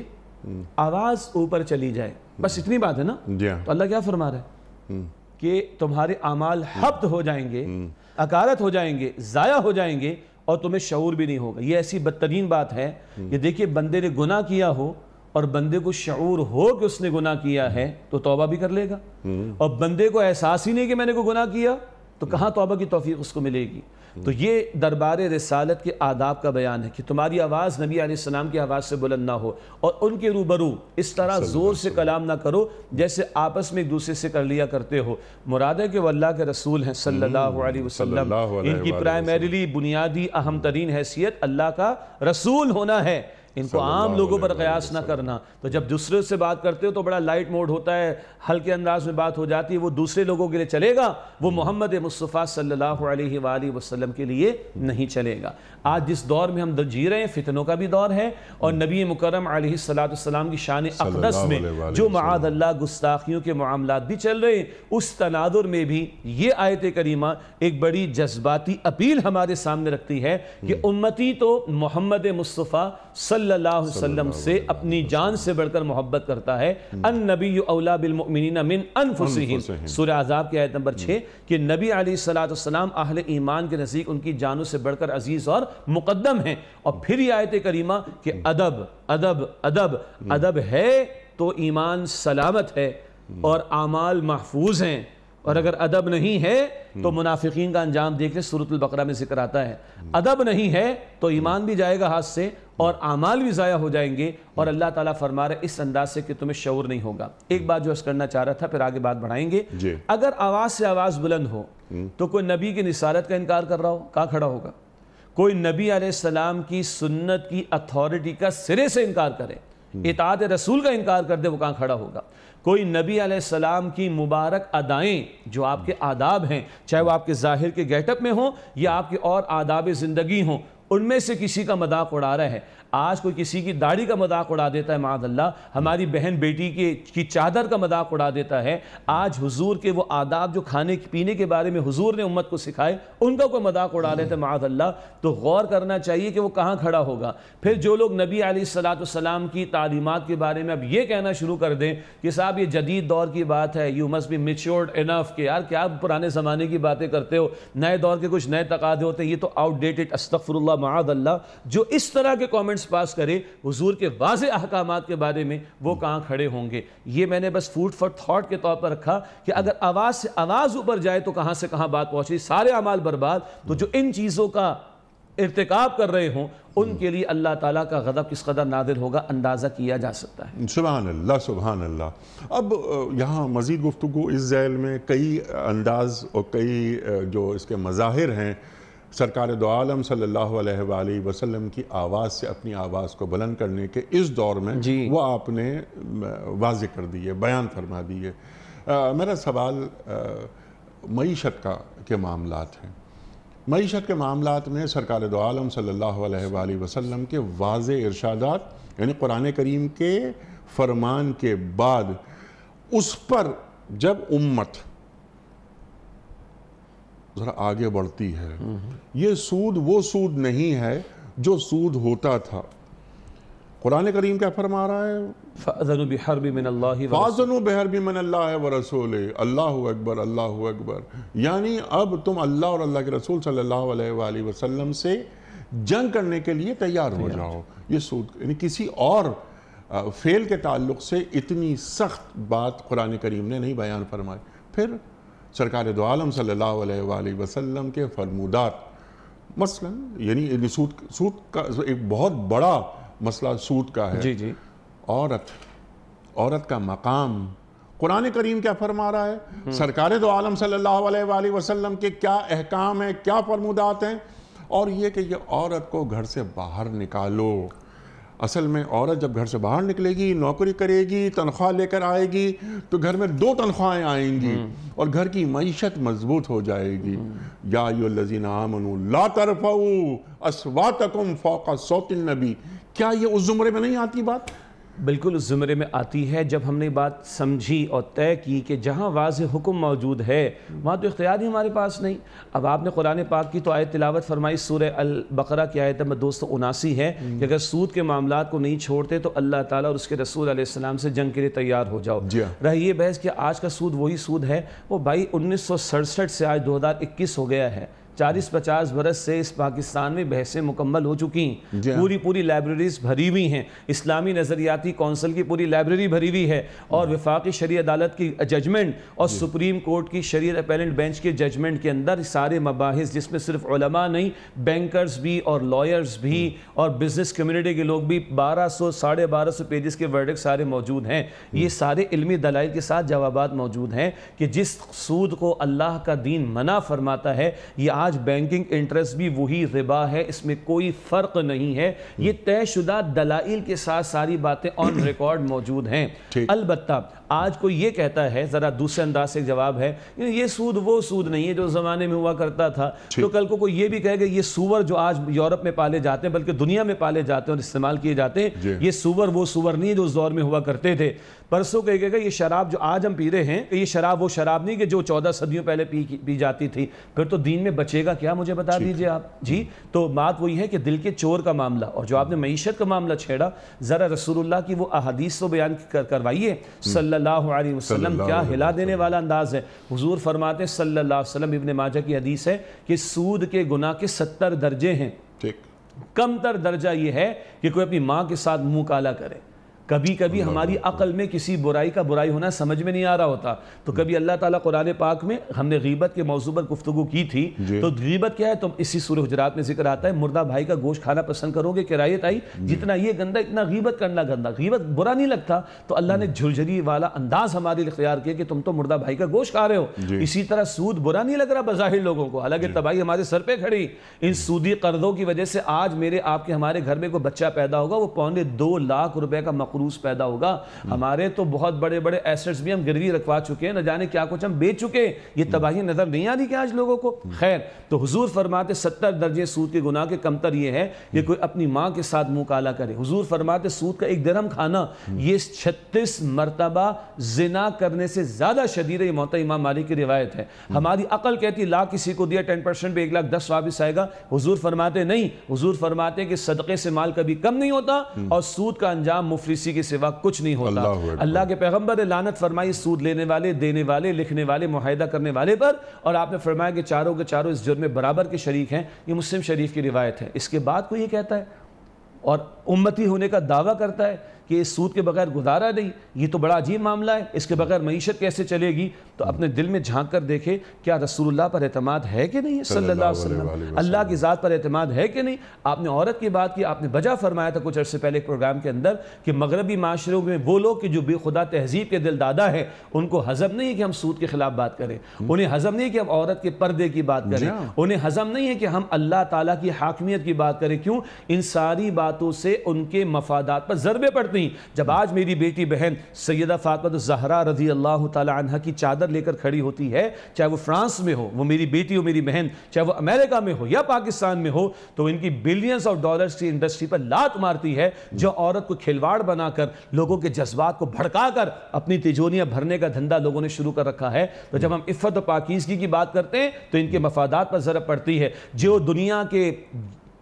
आवाज़ ऊपर चली जाए बस इतनी बात है ना हाँ। तो अल्लाह क्या फरमा रहा है हम्म। कि तुम्हारे अमाल हम्म। हफ्त हो जाएंगे हम्म। अकारत हो जाएंगे ज़ाया हो जाएंगे और तुम्हें शूर भी नहीं होगा ये ऐसी बदतरीन बात है कि देखिए बंदे ने गुना किया हो और बंदे को शूर हो कि उसने गुना किया है तो तौबा भी कर लेगा हम्म। और बंदे को एहसास ही नहीं कि मैंने को गुना किया तो कहाँ हम्म। तोबा की तोफ़ी उसको मिलेगी हम्म। तो ये दरबार रसालत के आदाब का बयान है कि तुम्हारी आवाज़ नबी आसमाम की आवाज़ से बुलंद ना हो और उनके रूबरू इस तरह ज़ोर से कलाम ना करो जैसे आपस में एक दूसरे से कर लिया करते हो मुराद है कि वल्ला के रसूल हैं सल्ला वसलम इनकी प्राइमरीली बुनियादी अहम तरीन हैसियत अल्लाह का रसूल होना है इनको आम लोगों पर कयास ना करना तो जब दूसरे से बात करते हो तो बड़ा लाइट मोड होता है हल्के अंदाज में बात हो जाती है वो दूसरे लोगों के लिए चलेगा वो हम्म। मोहम्मद मुस्तफ़ा सल्लल्लाहु अलैहि वसल्लम के लिए नहीं चलेगा आज जिस दौर में हम जी रहे हैं फितनों का भी दौर है और हम्म। नबी मुकरम सलाम की शान अकदस में जो माद अल्लाह गुस्ताखियों के मामला भी चल रहे हैं उस तनादुर में भी ये आयत करीमा एक बड़ी जज्बाती अपील हमारे सामने रखती है कि हम्म। उम्मती तो मोहम्मद मुस्तफ़ा सल्लल्लाहु अलैहि वसल्लम से अपनी जान से बढ़कर मोहब्बत करता है हम्म। अन नबी अवला बिलमिन मिन अनफुसहिम सूर्य आज़ाब की आयत नंबर छः हम्म। कि नबी अली सलाम अहल ईमान के नज़दीक उनकी जानों से बढ़कर अजीज़ और मुकदम हैं और फिर ये आयत करीमा कि हम्म। अदब अदब अदब अदब है तो ईमान सलामत है और आमाल महफूज हैं और हम्म। अगर अदब नहीं है तो हम्म। मुनाफिकीन का अंजाम देखिए सूरत बकरा में जिक्र आता है हम्म। अदब नहीं है तो ईमान भी जाएगा हाथ से और अमाल भी ज़ाया हो जाएंगे और अल्लाह ताला फरमा रहे इस अंदाज से कि तुम्हें शौर नहीं होगा एक बात जो अर्ज करना चाह रहा था फिर आगे बात बढ़ाएंगे अगर आवाज़ से आवाज़ बुलंद हो तो कोई नबी की निसारत का इनकार कर रहा हो कहाँ खड़ा होगा कोई नबी आसमाम की सुन्नत की अथॉरिटी का सिरे से इनकार करे हम्म। इतात रसूल का इनकार कर दे वो कहाँ खड़ा होगा कोई नबी सलाम की मुबारक अदाएँ जो आपके आदाब हैं चाहे वो आपके ज़ाहिर के गेटअप में हों या आपके और आदाब ज़िंदगी हों उनमें से किसी का मदाक उड़ा रहा है आज कोई किसी की दाढ़ी का मजाक उड़ा देता है मादल्ला हमारी बहन बेटी के की चादर का मजाक उड़ा देता है आज हुजूर के वो आदाब जो खाने पीने के बारे में हुजूर ने उम्मत को सिखाए उनका कोई मजाक उड़ा देता है मादल्ला तो गौर करना चाहिए कि वो कहाँ खड़ा होगा फिर जो लोग नबी सलाम की तालीमत के बारे में अब ये कहना शुरू कर दें कि साहब ये जदीद दौर की बात है you must be matured enough कि यार क्या पुराने ज़माने की बातें करते हो नए दौर के कुछ नए तकादे होते हैं ये तो आउटडेटेड अस्तफ़रल्ला माद जो इस तरह के कॉमेंट्स ऑर्डिनेंस पास करे हजूर के वाज अहकाम के बारे में वो हम्म। कहाँ खड़े होंगे ये मैंने बस फूड फॉर थाट के तौर पर रखा कि अगर आवाज़ से आवाज़ ऊपर जाए तो कहाँ से कहाँ बात पहुँचे सारे अमाल बर्बाद तो जो इन चीज़ों का इरतकब कर रहे हों उनके हम्म। लिए अल्लाह ताला का गदब किस कदर नादिर होगा अंदाज़ा किया जा सकता है सुबहान अल्लाह सुबहान अल्लाह अब यहाँ मज़ीद गुफ्तु इस जैल में कई अंदाज और कई जो इसके मज़ाहिर हैं सरकार दो आलम सल्लल्लाहु अलैहि वसल्लम की आवाज़ से अपनी आवाज़ को बुलंद करने के इस दौर में वो आपने वाज कर दिए बयान फरमा दिए मेरा सवाल मीशत का के मामला हैं मीशत के मामला में सरकार दो आलम सल्लल्लाहु अलैहि वसल्लम के वाज इर्शादात यानी कुरान करीम के फरमान के बाद उस पर जब उम्मत ज़रा आगे बढ़ती है ये सूद वो सूद नहीं है जो सूद होता था कुरान करीम क्या फरमा रहा है फाजन बहर भी मन अल्लाह व रसूल अल्लाह अकबर अल्लाह अकबर यानी अब तुम अल्लाह और अल्लाह के रसूल सल्लल्लाहु अलैहि वसल्लम से जंग करने के लिए तैयार हो जाओ ये सूद यानी किसी और फेल के ताल्लुक से इतनी सख्त बात कुरान करीम ने नहीं बयान फरमाई फिर सरकार दो आलम सल्ला वसलम के फरमूदात मसला यानी सूट सूद का एक बहुत बड़ा मसला सूद का है जी जी औरत औरत का मकाम कुरान करीम क्या फरमा रहा है हम्म। सरकार दो आलम सल्लल्लाहु अलैहि वसल्लम के क्या अहकाम है क्या फरमुदात हैं और ये कि ये औरत को घर से बाहर निकालो असल में औरत जब घर से बाहर निकलेगी नौकरी करेगी तनख्वाह लेकर आएगी तो घर में दो तनख्वाहें आएंगी हम्म। और घर की मीशत मजबूत हो जाएगी हम्म। या यो लजीन ला तरफ़ असवा तकम नबी क्या ये उस जुमरे में नहीं आती बात बिल्कुल उस ज़ुमरे में आती है जब हमने बात समझी और तय की कि जहाँ वाज हुक्म मौजूद है वहाँ तो इख्तियार ही हमारे पास नहीं अब आपने कुरान पाक की तो आयत तिलावत फरमाई सूर बकरा की आयत नंबर दो सौ उनासी है हम्म। कि अगर सूद के मामला को नहीं छोड़ते तो अल्लाह ताला और उसके रसूल आसमाम से जंग के लिए तैयार हो जाओ हाँ। रही ये बहस कि आज का सूद वही सूद है वो भाई उन्नीस सौ सड़सठ से आज दो हज़ार इक्कीस हो गया है चालीस पचास बरस से इस पाकिस्तान में बहसें मुकम्मल हो चुकी हैं हाँ। पूरी पूरी लाइब्रेरीज भरी हुई हैं इस्लामी नज़रियाती कौंसिल की पूरी लाइब्रेरी भरी हुई है और विफाक़ी शरी अदालत की जजमेंट और सुप्रीम कोर्ट की शरीर अपेलेंट बेंच के जजमेंट के अंदर सारे मबाहिस जिसमें सिर्फ उलमा नहीं बैंकर्स भी और लॉयर्स भी और बिजनेस कम्यूनिटी के लोग भी बारह सौ साढ़े बारह सौ पेजेस के वर्डक सारे मौजूद हैं ये सारे इलमी दलाइल के साथ जवाब मौजूद हैं कि जिस सूद को अल्लाह का दीन मना फरमाता है ये आज आज बैंकिंग इंटरेस्ट भी वही रिबा है इसमें कोई फ़र्क नहीं है ये तयशुदा दलाइल के साथ सारी बातें ऑन रिकॉर्ड मौजूद हैं अलबत्ता आज को ये कहता है ज़रा दूसरे अंदाज से जवाब है ये सूद वो सूद नहीं है जो ज़माने में हुआ करता था तो कल को कोई ये भी कहेगा ये सूवर जो आज यूरोप में पाले जाते हैं बल्कि दुनिया में पाले जाते हैं और इस्तेमाल किए जाते हैं ये सूवर वो सूवर नहीं है जो उस दौर में हुआ करते थे परसों कहेगा ये शराब जो आज हम पी रहे हैं ये शराब वो शराब नहीं कि जो चौदह सदियों पहले पी पी जाती थी फिर तो दीन में बचेगा क्या मुझे बता दीजिए आप जी तो बात वही है कि दिल के चोर का मामला और जो आपने हम्म। मीशत का मामला छेड़ा ज़रा रसूलुल्लाह की वो अहदीस तो बयान करवाइए हम्म। सल्ला सल्लल्लाहु अलैहि वसल्लम क्या हिला देने वाला अंदाज है हुजूर फरमाते सल्लल्लाहु अलैहि वसल्लम इब्ने माजा की हदीस है कि सूद के गुनाह के सत्तर दर्जे हैं ठीक कमतर दर्जा ये है कि कोई अपनी माँ के साथ मुंह काला करे कभी कभी हमारी अकल में किसी बुराई का बुराई होना समझ में नहीं आ रहा होता तो कभी अल्लाह ताला कुरान पाक में हमने गीबत के मौजू पर गुफ्तु की थी तो गीबत क्या है तो इसी सूर्य हजरात में जिक्र आता है मुर्दा भाई का गोश्त खाना पसंद करोगे किरायत आई जितना ये गंदा इतना गीबत करना गंदा गीबत बुरा नहीं लगता तो अल्लाह ने हम्म। झुरझरी वाला अंदाज हमारे इख्तियार किया कि तुम तो मुर्दा भाई का गोश्त खा रहे हो इसी तरह सूद बुरा नहीं लग रहा बज़ाहिर लोगों को हालांकि तबाही हमारे सर पर खड़ी इन सूदी कर्जों की वजह से आज मेरे आपके हमारे घर में कोई बच्चा पैदा होगा वो पौने दो लाख रुपए का मकूल क्रूज पैदा होगा हमारे तो बहुत बड़े बड़े एसेट्स भी हम गिरवी रखवा चुके हैं न जाने क्या कुछ हम बेच चुके हैं ये तबाही नजर नहीं आ रही क्या आज लोगों को खैर तो हजूर फरमाते सत्तर दर्जे सूद के गुना के कमतर ये है कि कोई अपनी माँ के साथ मुंह काला करे हजूर फरमाते सूद का एक दरम खाना ये छत्तीस मरतबा जिना करने से ज्यादा शदीर ये मोहता इमाम मालिक की रिवायत है हमारी अकल कहती है लाख किसी को दिया टेन परसेंट पर एक लाख दस वापिस आएगा हजूर फरमाते नहीं हजूर फरमाते कि सदक़े से माल कभी कम नहीं होता और सूद का अंजाम मुफलिस किसी के सिवा कुछ नहीं होता अल्लाह के पैगम्बर ने लानत फरमाई सूद लेने वाले देने वाले लिखने वाले माहिदा करने वाले पर और आपने फरमाया कि चारों के चारों इस जुर्म में बराबर के शरीक हैं ये मुस्लिम शरीफ की रिवायत है इसके बाद कोई ये कहता है और उम्मती होने का दावा करता है कि इस सूद के बगैर गुजारा नहीं ये तो बड़ा अजीब मामला है इसके बगैर मीशत कैसे चलेगी तो अपने दिल में झांक कर देखे क्या रसूलुल्लाह पर अतमाद है कि नहीं सल्लल्लाहु अलैहि वसल्लम अल्लाह की ज़ात पर अतमाद है कि नहीं आपने औरत की बात की आपने बजा फरमाया था कुछ अर्से पहले एक प्रोग्राम के अंदर कि मगरबी माशरों में वो लोग कि जो बेखुदा तहजीब के दिल दादा हैं उनको हजम नहीं है कि हम सूद के खिलाफ बात करें उन्हें हजम नहीं है कि हम औरत के पर्दे की बात करें अच्छा। उन्हें हजम नहीं है कि हम अल्लाह ताला की हाकमियत की बात करें क्यों इन सारी बातों से उनके मफादात पर ज़रबे पड़ती हैं जब हम्म। आज मेरी बेटी बहन सैदा फ़ातमत तो जहरा रजी अल्लाह तह की चादर लेकर खड़ी होती है चाहे वो फ्रांस में हो वो मेरी बेटी हो मेरी बहन चाहे वो अमेरिका में हो या पाकिस्तान में हो तो इनकी बिलियंस ऑफ डॉलर्स की इंडस्ट्री पर लात मारती है जो औरत को खिलवाड़ बनाकर लोगों के जज्बात को भड़का कर अपनी तिजोरियाँ भरने का धंधा लोगों ने शुरू कर रखा है तो जब हम इफ़त और पाकिजगी की बात करते हैं तो इनके मफादात पर ज़रा पड़ती है जो दुनिया के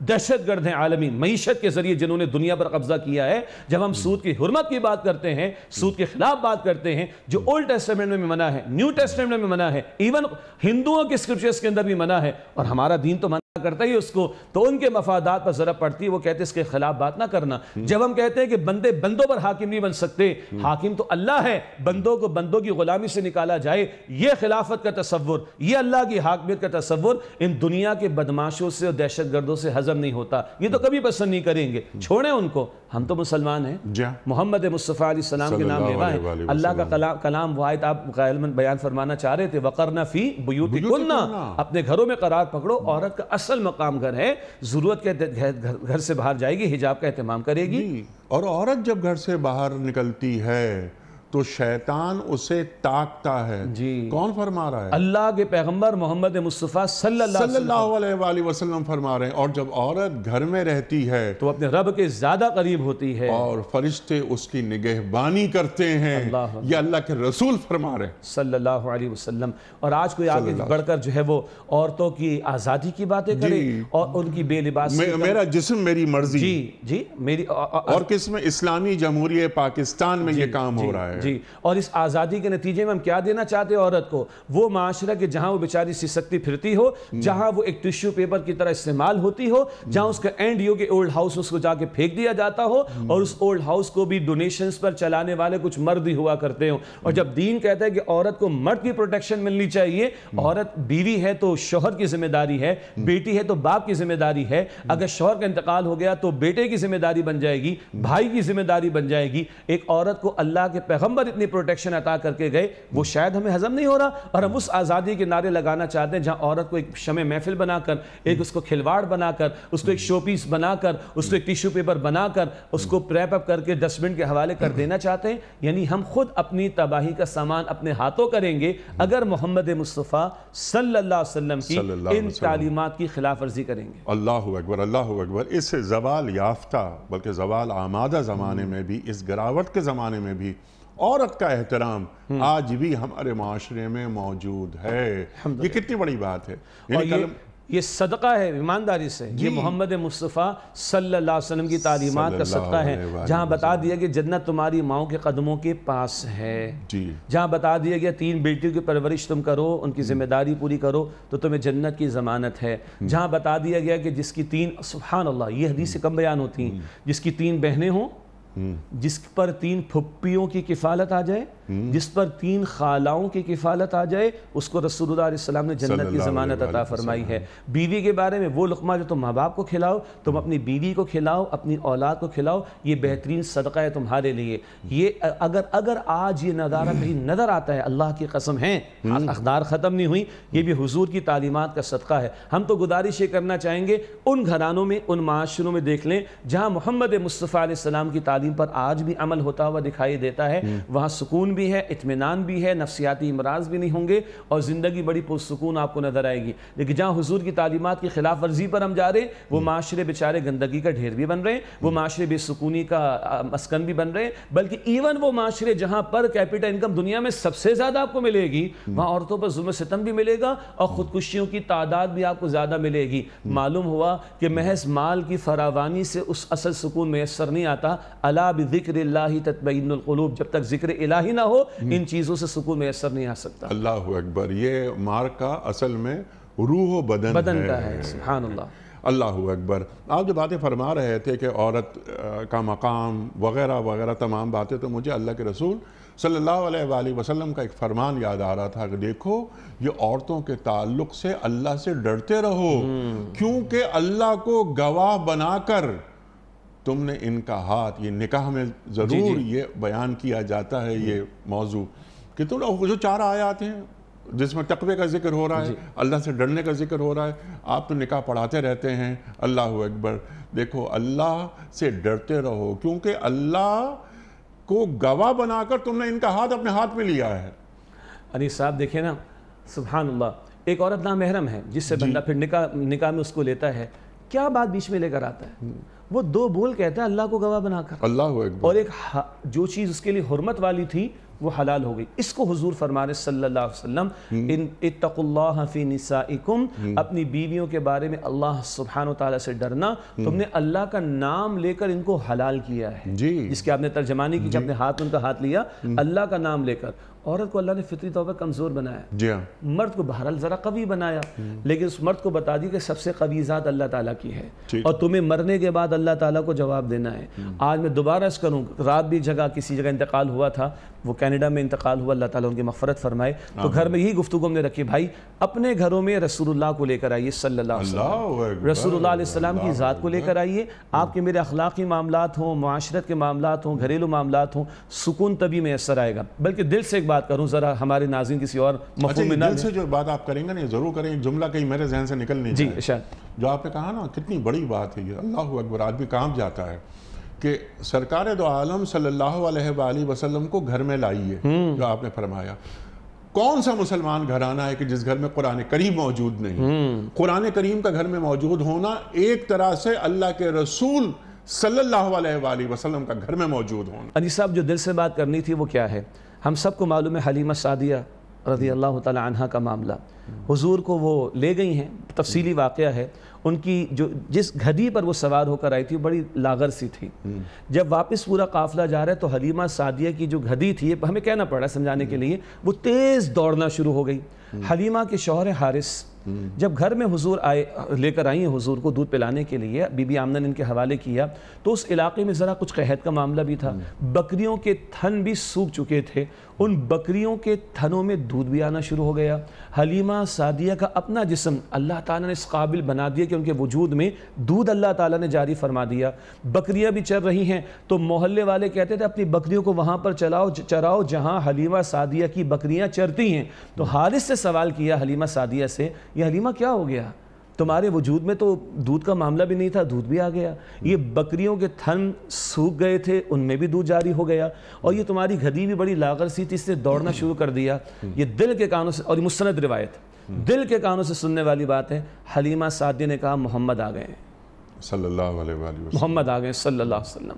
दहशत गर्द हैं आलमी मीशत के ज़रिए जिन्होंने दुनिया पर कब्ज़ा किया है जब हम सूद की हरमत की बात करते हैं सूद के ख़िलाफ़ बात करते हैं जो ओल्ड टेस्टमेंट में भी मना है न्यू टेस्टमेंट में भी मना है इवन हिंदुओं के स्क्रिप्चर्स के अंदर भी मना है और हमारा दीन तो मना करता ही उसको तो उनके मफादात पर जरा पड़ती है वो कहते इसके खिलाफ बात ना करना हम्म। जब हम कहते हैं कि बंदे बंदों पर हाकिम नहीं बन सकते हम्म। हाकिम तो अल्लाह है बंदों को बंदों की गुलामी से निकाला जाए ये खिलाफत का तस्वुर यह अल्लाह की हाकमियत का तस्वुर इन दुनिया के बदमाशों से और दहशत गर्दों से हजम नहीं होता ये तो कभी पसंद नहीं करेंगे हम्म। छोड़े उनको हम तो मुसलमान हैं मोहम्मद मुस्तफ़ा सलाम के नाम लेवा है अल्लाह का कला, कलाम वायद आप गैलमन बयान फरमाना चाह रहे थे वकरना फ़ी बुयूति कुन्ना अपने घरों में करार पकड़ो औरत का असल मकाम घर है ज़रूरत के घर से बाहर जाएगी हिजाब का अहतमाम करेगी और औरत जब घर से बाहर निकलती है तो शैतान उसे ताकता है जी कौन फरमा रहा है अल्लाह के पैगंबर मोहम्मद मुस्तफ़ा वसल्लम फरमा रहे हैं और जब औरत घर में रहती है तो अपने रब के ज्यादा करीब होती है और फरिश्ते उसकी निगहबानी करते हैं ये अल्लाह के रसूल फरमा रहे हैं और आज कोई आगे बढ़कर जो है वो औरतों की आज़ादी की बातें करे और उनकी बेलिबास मेरा जिसम मेरी मर्जी जी जी मेरी और किस में इस्लामी जमहूरी पाकिस्तान में ये काम हो रहा है जी और इस आज़ादी के नतीजे में हम क्या देना चाहते हैं औरत को वो माशरा कि जहां वो बेचारी सिसकती फिरती हो हम्म। जहां वो एक टिश्यू पेपर की तरह इस्तेमाल होती हो हम्म। जहां उसका एंड यू के ओल्ड हाउस उसको जाके फेंक दिया जाता हो हम्म। और उस ओल्ड हाउस को भी डोनेशन पर चलाने वाले कुछ मर्द ही हुआ करते हो और जब दीन कहता है कि औरत को मर्द की प्रोटेक्शन मिलनी चाहिए औरत बीवी है तो शोहर की जिम्मेदारी है बेटी है तो बाप की जिम्मेदारी है अगर शोहर का इंतकाल हो गया तो बेटे की जिम्मेदारी बन जाएगी भाई की जिम्मेदारी बन जाएगी एक औरत को अल्लाह के पैगम पैगंबर इतनी प्रोटेक्शन अता करके गए वो शायद हमें हजम नहीं हो रहा और हम उस आज़ादी के नारे लगाना चाहते हैं जहाँ औरत को एक शम महफिल बनाकर एक उसको खिलवाड़ बनाकर उसको एक शोपीस बनाकर उसको एक टिश्यू पेपर बनाकर उसको प्रैप अप करके डस्टबिन के हवाले कर देना चाहते हैं यानी हम खुद अपनी तबाही का सामान अपने हाथों करेंगे अगर मोहम्मद मुस्तफ़ा सल्ला वसम की इन तालीमत की खिलाफ वर्जी करेंगे अल्लाह अकबर अल्लाह अकबर इस जवाल याफ्ता बल्कि जवाल आमादा ज़माने में भी इस गिरावट के ज़माने में भी औरत का एहतराम आज भी हमारे माशरे में मौजूद है ये कितनी बड़ी बात है और ये, ये सदका है ईमानदारी से ये मोहम्मद मुस्तफ़ा सल्लल्लाहु अलैहि वसल्लम की तालीमत का सदका है जहाँ बता दिया गया जन्नत तुम्हारी माओ के कदमों के पास है जहाँ बता दिया गया तीन बेटियों की परवरिश तुम करो उनकी जिम्मेदारी पूरी करो तो तुम्हें जन्नत की ज़मानत है जहाँ बता दिया गया कि जिसकी तीन सुबहान अल्लाह ये हदीस कम बयान होती हैं जिसकी तीन बहनें हों जिस पर तीन फुप्पियों की किफालत आ जाए हम्म। जिस पर तीन खालाओं की किफालत आ जाए उसको रसूल ने जन्नत की ज़मानत अता फरमाई है बीवी के बारे में वो लकमा जो तुम माँ बाप को खिलाओ तुम हम्म। अपनी बीवी को खिलाओ अपनी औलाद को खिलाओ ये बेहतरीन सदका है तुम्हारे लिए ये अगर अगर आज ये नज़ारा कहीं नज़र आता है अल्लाह की कसम है हम्म। अखदार ख़त्म नहीं हुई ये भी हजूर की तालीमत का सदका है हम तो गुजारिश ये करना चाहेंगे उन घरानों में उन माशरों में देख लें जहाँ मोहम्मद मुस्तफ़ा की तालीम तालीम पर आज भी अमल होता हुआ दिखाई देता है हम्म। वहाँ सुकून भी है इतमान भी है नफसियाती अमराज भी नहीं होंगे और ज़िंदगी बड़ी पुरसकून आपको नज़र आएगी लेकिन जहाँ हजूर की तालीमत की खिलाफ वर्जी पर हम जा रहे हैं वो हम्म। माशरे बेचारे गंदगी का ढेर भी बन रहे हैं वो हम्म। माशरे बेसकूनी का मस्कन भी बन रहे हैं बल्कि इवन वो माशरे जहाँ पर कैपिटल इनकम दुनिया में सबसे ज़्यादा आपको मिलेगी वहाँ औरतों पर जुल्म सितम भी मिलेगा और ख़ुदकुशियों की तादाद भी आपको ज़्यादा मिलेगी मालूम हुआ कि महज माल की फरावानी से उस असल सुकून मैसर नहीं आता अल अला बिक्र तत्बीनकलूब जब तक जिक्र इलाही ना हो हम्म। इन चीज़ों से सुकून में असर नहीं आ सकता अल्लाह अकबर ये मार का असल में रूह बदन बदन है। का है सुबहान अल्लाह अल्लाह अकबर आप जो बातें फरमा रहे थे कि औरत का मकाम वगैरह वगैरह तमाम बातें तो मुझे अल्लाह के रसूल सल्लल्लाहु अलैहि वसल्लम का एक फरमान याद आ रहा था कि देखो ये औरतों के ताल्लुक से अल्लाह से डरते रहो हम्म। क्योंकि अल्लाह को गवाह बनाकर तुमने इनका हाथ ये निकाह में ज़रूर जी जी। ये बयान किया जाता है ये मौजू कि तुम तो जो चार आयात हैं जिसमें तकबे का जिक्र हो रहा है अल्लाह से डरने का जिक्र हो रहा है आप तो निकाह पढ़ाते रहते हैं अल्लाह अकबर देखो अल्लाह से डरते रहो क्योंकि अल्लाह को गवाह बनाकर तुमने इनका हाथ अपने हाथ में लिया है अली साहब देखिए ना सुबहानल्ला एक औरत महरम है जिससे बंदा फिर निका निकाह में उसको लेता है क्या बात बीच में लेकर आता है हम्म। वो दो बोल कहता है अल्लाह को गवाह बनाकर अल्लाह और एक जो चीज़ उसके लिए हरमत वाली थी वो हलाल हो गई इसको हुजूर फरमाने सल्लल्लाहु अलैहि वसल्लम हम्म। इन इत्तकुल्लाह फी निसाइकुम हम्म। अपनी बीवियों के बारे में अल्लाह सुबहान तआला से डरना हम्म। तुमने अल्लाह का नाम लेकर इनको हलाल किया है जी जिसके आपने तर्जमानी की जब आपने हाथ उनका हाथ लिया अल्लाह का नाम लेकर औरत को अल्लाह ने फितरी तौर पर कमज़ोर बनाया जी हाँ मर्द को बहरहाल ज़रा कवि बनाया लेकिन उस मर्द को बता दी कि सबसे कवी ज़ात अल्लाह ताला की है और तुम्हें मरने के बाद अल्लाह ताला को जवाब देना है आज मैं दोबारा अर्ज़ करूँ रात भी जगह किसी जगह इंतकाल हुआ था वो कनाडा में इंतकाल हुआ अल्लाह ताला उनकी मफफरत फरमाए तो घर में यही गुफ्तु हमने रखी भाई अपने घरों में रसूलुल्लाह को लेकर आइए सल्ला रसूलुल्लाह की ज़ात को लेकर आइए आपके मेरे अखलाकी मामला हों माशरत के मामला हों घरेलू मामला हों सुकून तभी मैसर आएगा बल्कि दिल से एक बात बात करूं ज़रा हमारे नाजिन किसी और अच्छा, से जो बात आप करेंगे ना ज़रूर करें जुमला कहीं मेरे जहन से निकल नहीं जी शायद जो आपने कहा ना कितनी बड़ी बात है ये अल्लाह अकबर आदमी काम जाता है कि सरकार दो तो आलम सल्लल्लाहु वसलम को घर में लाइए हम्म। जो आपने फरमाया कौन सा मुसलमान घराना है कि जिस घर में कुरान करीम मौजूद नहीं हम्म। कुरान करीम का घर में मौजूद होना एक तरह से अल्लाह के रसूल सल्लल्लाहु अलैहि वसल्लम का घर में मौजूद होना अली साहब जो दिल से बात करनी थी वो क्या है हम सबको मालूम है हलीमा सादिया रज़ी अल्लाह तह का मामला हुजूर को वो ले गई हैं तफसीली वाक़ है उनकी जो जिस घड़ी पर वो सवार होकर आई थी वो बड़ी लागर सी थी जब वापस पूरा काफिला जा रहा है तो हलीमा सादिया की जो घड़ी थी हमें कहना पड़ा समझाने के लिए वो तेज़ दौड़ना शुरू हो गई हलीमा के शौहर हारिस हम्म। जब घर में हुजूर आए लेकर आई हैं हुजूर को दूध पिलाने के लिए बीबी आमना ने इनके हवाले किया तो उस इलाके में ज़रा कुछ कहत का मामला भी था हम्म। बकरियों के थन भी सूख चुके थे उन बकरियों के थनों में दूध भी आना शुरू हो गया हलीमा सादिया का अपना जिसम अल्लाह ताला ने इस काबिल बना दिया कि उनके वजूद में दूध अल्लाह ताला ने जारी फरमा दिया बकरियां भी चर रही हैं तो मोहल्ले वाले कहते थे अपनी बकरियों को वहाँ पर चलाओ चराओ जहाँ हलीमा सादिया की बकरियाँ चरती हैं तो हारिस से सवाल किया हलीमा सादिया से यह हलीमा क्या हो गया तुम्हारे वजूद में तो दूध का मामला भी नहीं था दूध भी आ गया ये बकरियों के थन सूख गए थे उनमें भी दूध जारी हो गया और ये तुम्हारी घदी भी बड़ी लागर सी थी इसने दौड़ना शुरू कर दिया ये दिल के कानों से और मुस्ंद रिवायत दिल के कानों से सुनने वाली बात है हलीमा सादी ने कहा मोहम्मद आ गए मोहम्मद आ गए सल्लाम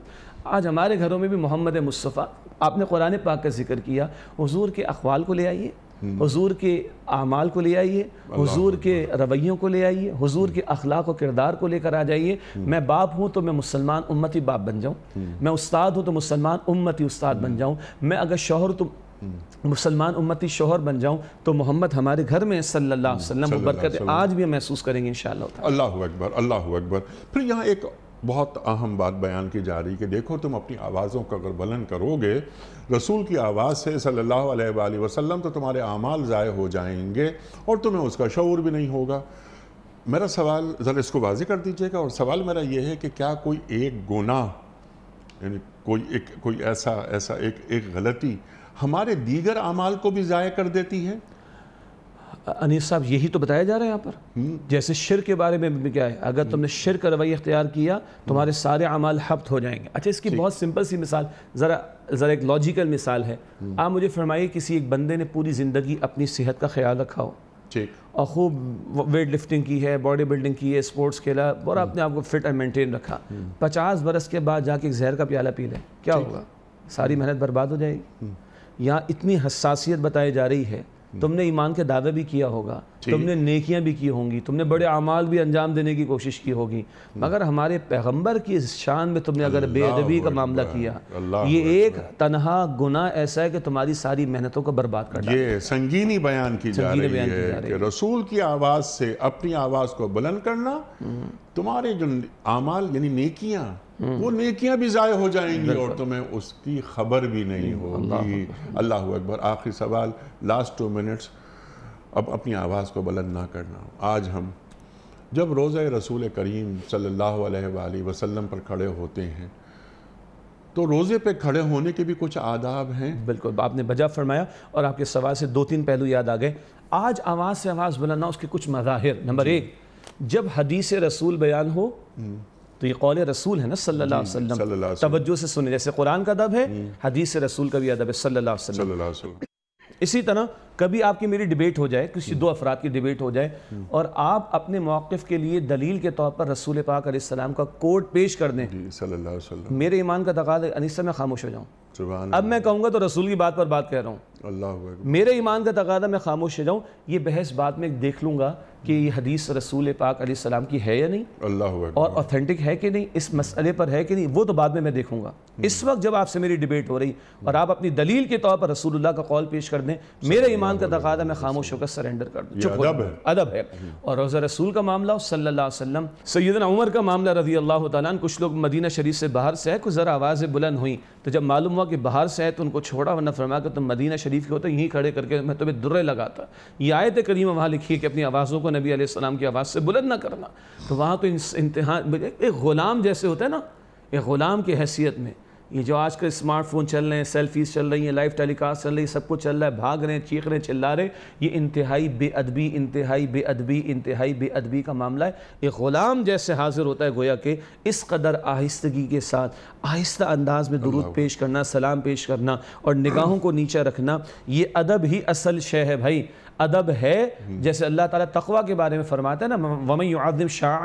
आज हमारे घरों में भी मोहम्मद मुस्तफ़ा आपने कुरान पाक का जिक्र किया हुजूर के अखवाल को ले आइए हम्म। हुजूर के अमाल को ले आइए हुजूर के रवैयों को ले आइए हुजूर के अखलाक और किरदार को लेकर आ जाइए हम्म। मैं बाप हूँ तो मैं मुसलमान उम्मती बाप बन जाऊँ हम्म। मैं उस्ताद हूँ तो मुसलमान उम्मती उस्ताद बन जाऊँ मैं अगर शोहर तो मुसलमान उम्मती शोहर बन जाऊं तो मोहम्मद हमारे घर में सल्लल्लाहु अलैहि वसल्लम आज भी महसूस करेंगे इन अकबर अल्लाह अकबर फिर यहाँ एक बहुत अहम बात बयान की जा रही कि देखो तुम अपनी आवाज़ों का अगर बलन करोगे रसूल की आवाज़ से सल्ला वसलम तो तुम्हारे अमाल ज़ाय हो जाएंगे और तुम्हें उसका शौर भी नहीं होगा मेरा सवाल ज़रा इसको वाजी कर दीजिएगा और सवाल मेरा यह है कि क्या कोई एक गुनाह यानी कोई एक कोई ऐसा ऐसा एक एक गलती हमारे दीगर अमाल को भी ज़ाय कर देती है अनिस साहब यही तो बताया जा रहा है यहाँ पर हम्म। जैसे शिर के बारे में भी क्या है अगर हम्म। तुमने शिर का रवैया अख्तियार किया तुम्हारे हम्म। सारे अमाल हफ्त हो जाएंगे अच्छा इसकी बहुत सिंपल सी मिसाल ज़रा ज़रा एक लॉजिकल मिसाल है आप मुझे फरमाइए किसी एक बंदे ने पूरी ज़िंदगी अपनी सेहत का ख्याल रखा हो और खूब वेट लिफ्टिंग की है बॉडी बिल्डिंग की है स्पोर्ट्स खेला और आपने आपको फिट एंड मेंटेन रखा पचास बरस के बाद जाके एक जहर का प्याला पी लें क्या होगा सारी मेहनत बर्बाद हो जाएगी यहाँ इतनी हसासियत बताई जा रही है हम्म। तुमने ईमान के दावे भी किया होगा तुमने नेकियां भी की होंगी तुमने बड़े अमाल भी अंजाम देने की कोशिश की होगी हम्म। मगर हमारे पैगंबर की इस शान में तुमने अगर बेअदबी का मामला किया ये एक तनहा गुना ऐसा है कि तुम्हारी सारी मेहनतों को बर्बाद कर ये संगीनी बयान की जा रही है कि रसूल की आवाज़ से अपनी आवाज़ को बुलंद करना हम्म। तुम्हारे जो अमाल यानी नेकियां वो नेकियां भी जाये हो जाएंगी और तुम्हें उसकी खबर भी नहीं होगी अल्लाह अकबर आखिरी सवाल लास्ट टू मिनट्स अब अपनी आवाज़ को बुलंद ना करना आज हम जब रोज़ रसूल करीम सल्लल्लाहु अलैहि वसल्लम पर खड़े होते हैं तो रोज़े पे खड़े होने के भी कुछ आदाब हैं बिल्कुल आपने बजा फरमाया और आपके सवाल से दो तीन पहलू याद आ गए आज आवाज़ से आवाज़ बुलंदा उसके कुछ मज़ाहिर नंबर एक जब हदीस रसूल बयान हो हम्म। तो ये कौल रसूल है ना सल्ला वसम तवज्जो से सुने जैसे कुरान का अदब है हदीस से रसूल का भी अदब है सल्ला इसी तरह कभी आपकी मेरी डिबेट हो जाए किसी दो अफराद की डिबेट हो जाए और आप अपने मौक़ के लिए दलील के तौर पर रसूल पाक सलाम का कोर्ट पेश कर दें मेरे ईमान का तकाद अनिस्सा मैं खामोश हो जाऊँ अब मैं कहूँगा तो रसूल की बात पर बात कह रहा हूँ अल्लाह मेरे ईमान का तकादा मैं खामोश हो जाऊँ ये बहस बाद में देख लूँगा कि ये हदीस रसूल पाक सलाम की है या नहीं अल्लाह और ऑथेंटिक है कि नहीं इस मसले पर है कि नहीं वो तो बाद में मैं देखूँगा हम्म। इस वक्त जब आपसे मेरी डिबेट हो रही और आप अपनी दलील के तौर पर रसूलुल्लाह का कॉल पेश कर दें मेरे ईमान का तकादा मैं खामोश होकर सरेंडर कर दूँ अदब है अदब है हम्म। और रोज़ा रसूल का मामला सल्ला वसम सैदना उमर का मामला रजी अल्लाह तन कुछ लोग मदीना शरीफ से बाहर से है कुछ ज़रा आवाज़ें बुलंद हुई तो जब मालूम हुआ कि बाहर से है तो उनको छोड़ा वरना फरमा कर तुम मदीना शरीफ के होते यहीं खड़े करके मैं तुम्हें दुर्रे लगाता ये आयत करीमा वहाँ लिखी है कि अपनी आवाज़ों को नबी आसमाम की आवाज़ से बुलंद ना करना तो वहाँ तो इंतहा एक ग़ुलाम जैसे होता है ना एक ग़ुलाम की हैसियत में ये जो आजकल स्मार्टफोन चल रहे हैं सेल्फीज चल रही हैं लाइव टेलीकास्ट चल रही है सब कुछ चल रहा है भाग रहे हैं चीख रहे हैं चिल्ला रहे ये इंतहाई बेअदबी इंतहाई बेअदबी इंतहाई बेअदबी का मामला है ये ग़ुलाम जैसे हाजिर होता है गोया के इस कदर आहिस्तगी के साथ आहिस्ता अंदाज में दुरुद पेश करना सलाम पेश करना और निगाहों को नीचा रखना ये अदब ही असल शय है भाई अदब है जैसे अल्लाह ताला तकवा के बारे में फरमाते हैं ना वमई आदम शाह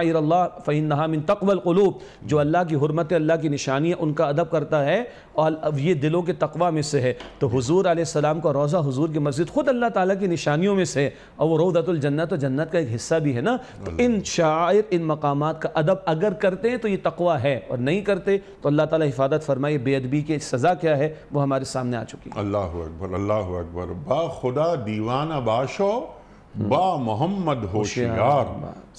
फ़ैन नहामिन तकवल क़लूब जो अल्लाह की हरमत अल्लाह की निशानी है उनका अदब करता है और अब ये दिलों के तकवा में से है तो हजूर आसमाम का रोज़ा हजूर की मस्जिद ख़ुद अल्लाह ताली की निशानियों में से है और वो रोदतुलजन्नत तो जन्नत का एक हिस्सा भी है ना तो इन शायर इन मकाम का अदब अगर करते हैं तो ये तकवा है और नहीं करते तो अल्लाह ताली हिफाजत फरमाई बेअदबी की सज़ा क्या है वो हमारे सामने आ चुकी है अल्लाह अकबर अल्लाह अकबर बा खुदा दीवाना बा तराशो बा मोहम्मद होशियार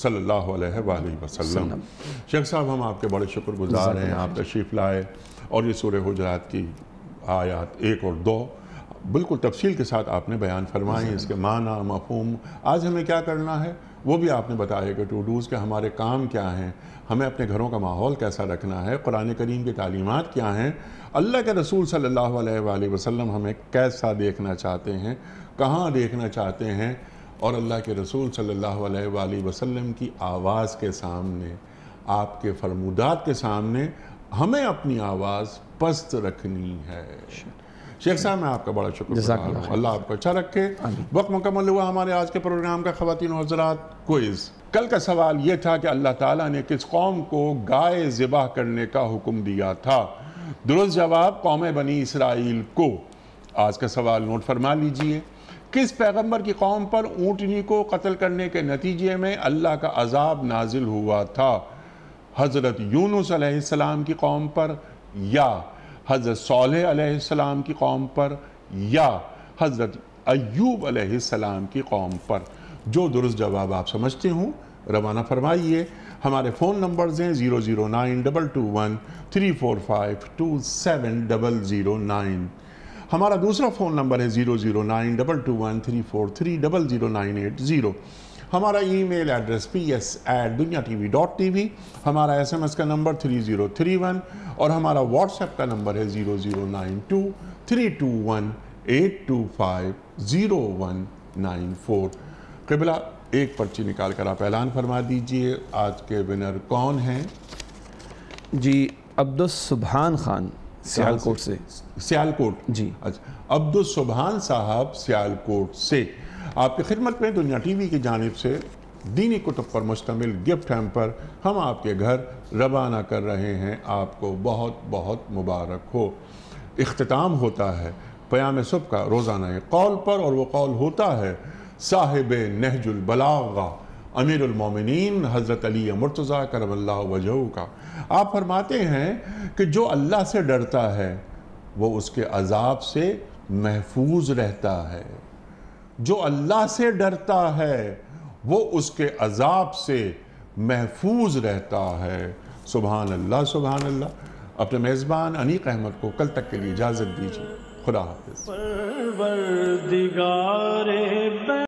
सल्लल्लाहु अलैहि वसल्लम शेख साहब हम आपके बड़े शुक्रगुजार हैं आप तशरीफ़ लाए और ये सूर्य हजरात की आयात एक और दो बिल्कुल तफसील के साथ आपने बयान फरमाए इसके माना मफहम आज हमें क्या करना है वो भी आपने बताया कि टू डूज़ के हमारे काम क्या हैं हमें अपने घरों का माहौल कैसा रखना है कुरान करीम की तालीमत क्या हैं अल्लाह के रसूल सल्लल्लाहु अलैहि वसल्लम हमें कैसा देखना चाहते हैं कहाँ देखना चाहते हैं और अल्लाह के रसूल सल्लल्लाहु अलैहि वसल्लम की आवाज़ के सामने आपके फरमुदात के सामने हमें अपनी आवाज़ पस्त रखनी है शेख साहब मैं आपका बड़ा शुक्रिया अल्लाह आपको अच्छा रखे वक्त मुकम्मल हुआ हमारे आज के प्रोग्राम का ख़वान हजरात कोइज कल का सवाल ये था कि अल्लाह ताला ने किस कौम को गाय ज़िबा करने का हुक्म दिया था दुरुस्त जवाब कौम बनी इसराइल को आज का सवाल नोट फरमा लीजिए किस पैगंबर की कौम पर ऊँटनी को कत्ल करने के नतीजे में अल्लाह का अजाब नाजिल हुआ था हज़रत यूनुस अलैहिस्सलाम की कौम पर या हज़रत सोलह अलैहिस्सलाम की कौम पर या हज़रत अयूब अलैहिस्सलाम की कौम पर जो दुरुस्त जवाब आप समझते हूँ रवाना फरमाइए हमारे फ़ोन नंबर्स हैं zero zero nine double two one three four five two seven double zero nine हमारा दूसरा फ़ोन नंबर है zero zero nine double two one three four three double zero nine eight zero हमारा email address P S at दुनिया T V dot T V हमारा S M S का number three zero three one और हमारा WhatsApp का number है zero zero nine two three two one eight two five zero one nine four कबिला एक पर्ची निकाल कर आप ऐलान फरमा दीजिए आज के विनर कौन हैं जी अब्दुल सुबहान खान सियालकोट से सियालकोट जी अच्छा अब्दुल सुबहान साहब सियालकोट से आपकी खिदमत में दुनिया टीवी की जानब से दीनी कुतुब पर मुश्तमिल गिफ्ट हम पर हम आपके घर रवाना कर रहे हैं आपको बहुत बहुत मुबारक हो अख्ताम होता है प्याम सुबह का रोज़ाना कौल पर और वो कौल होता है साहिब नहजुलबलागा अमीरमिन हज़रत अली मुर्तज़ा करमल्ला वजह का आप फरमाते हैं कि जो अल्लाह से डरता है वो उसके अजाब से महफूज रहता है जो अल्लाह से डरता है वो उसके अजाब से महफूज रहता है सुबहान अल्लाह सुबहान अल्लाह अपने मेज़बान अनीक अहमद को कल तक के लिए इजाज़त दीजिए खुदा हाफिज़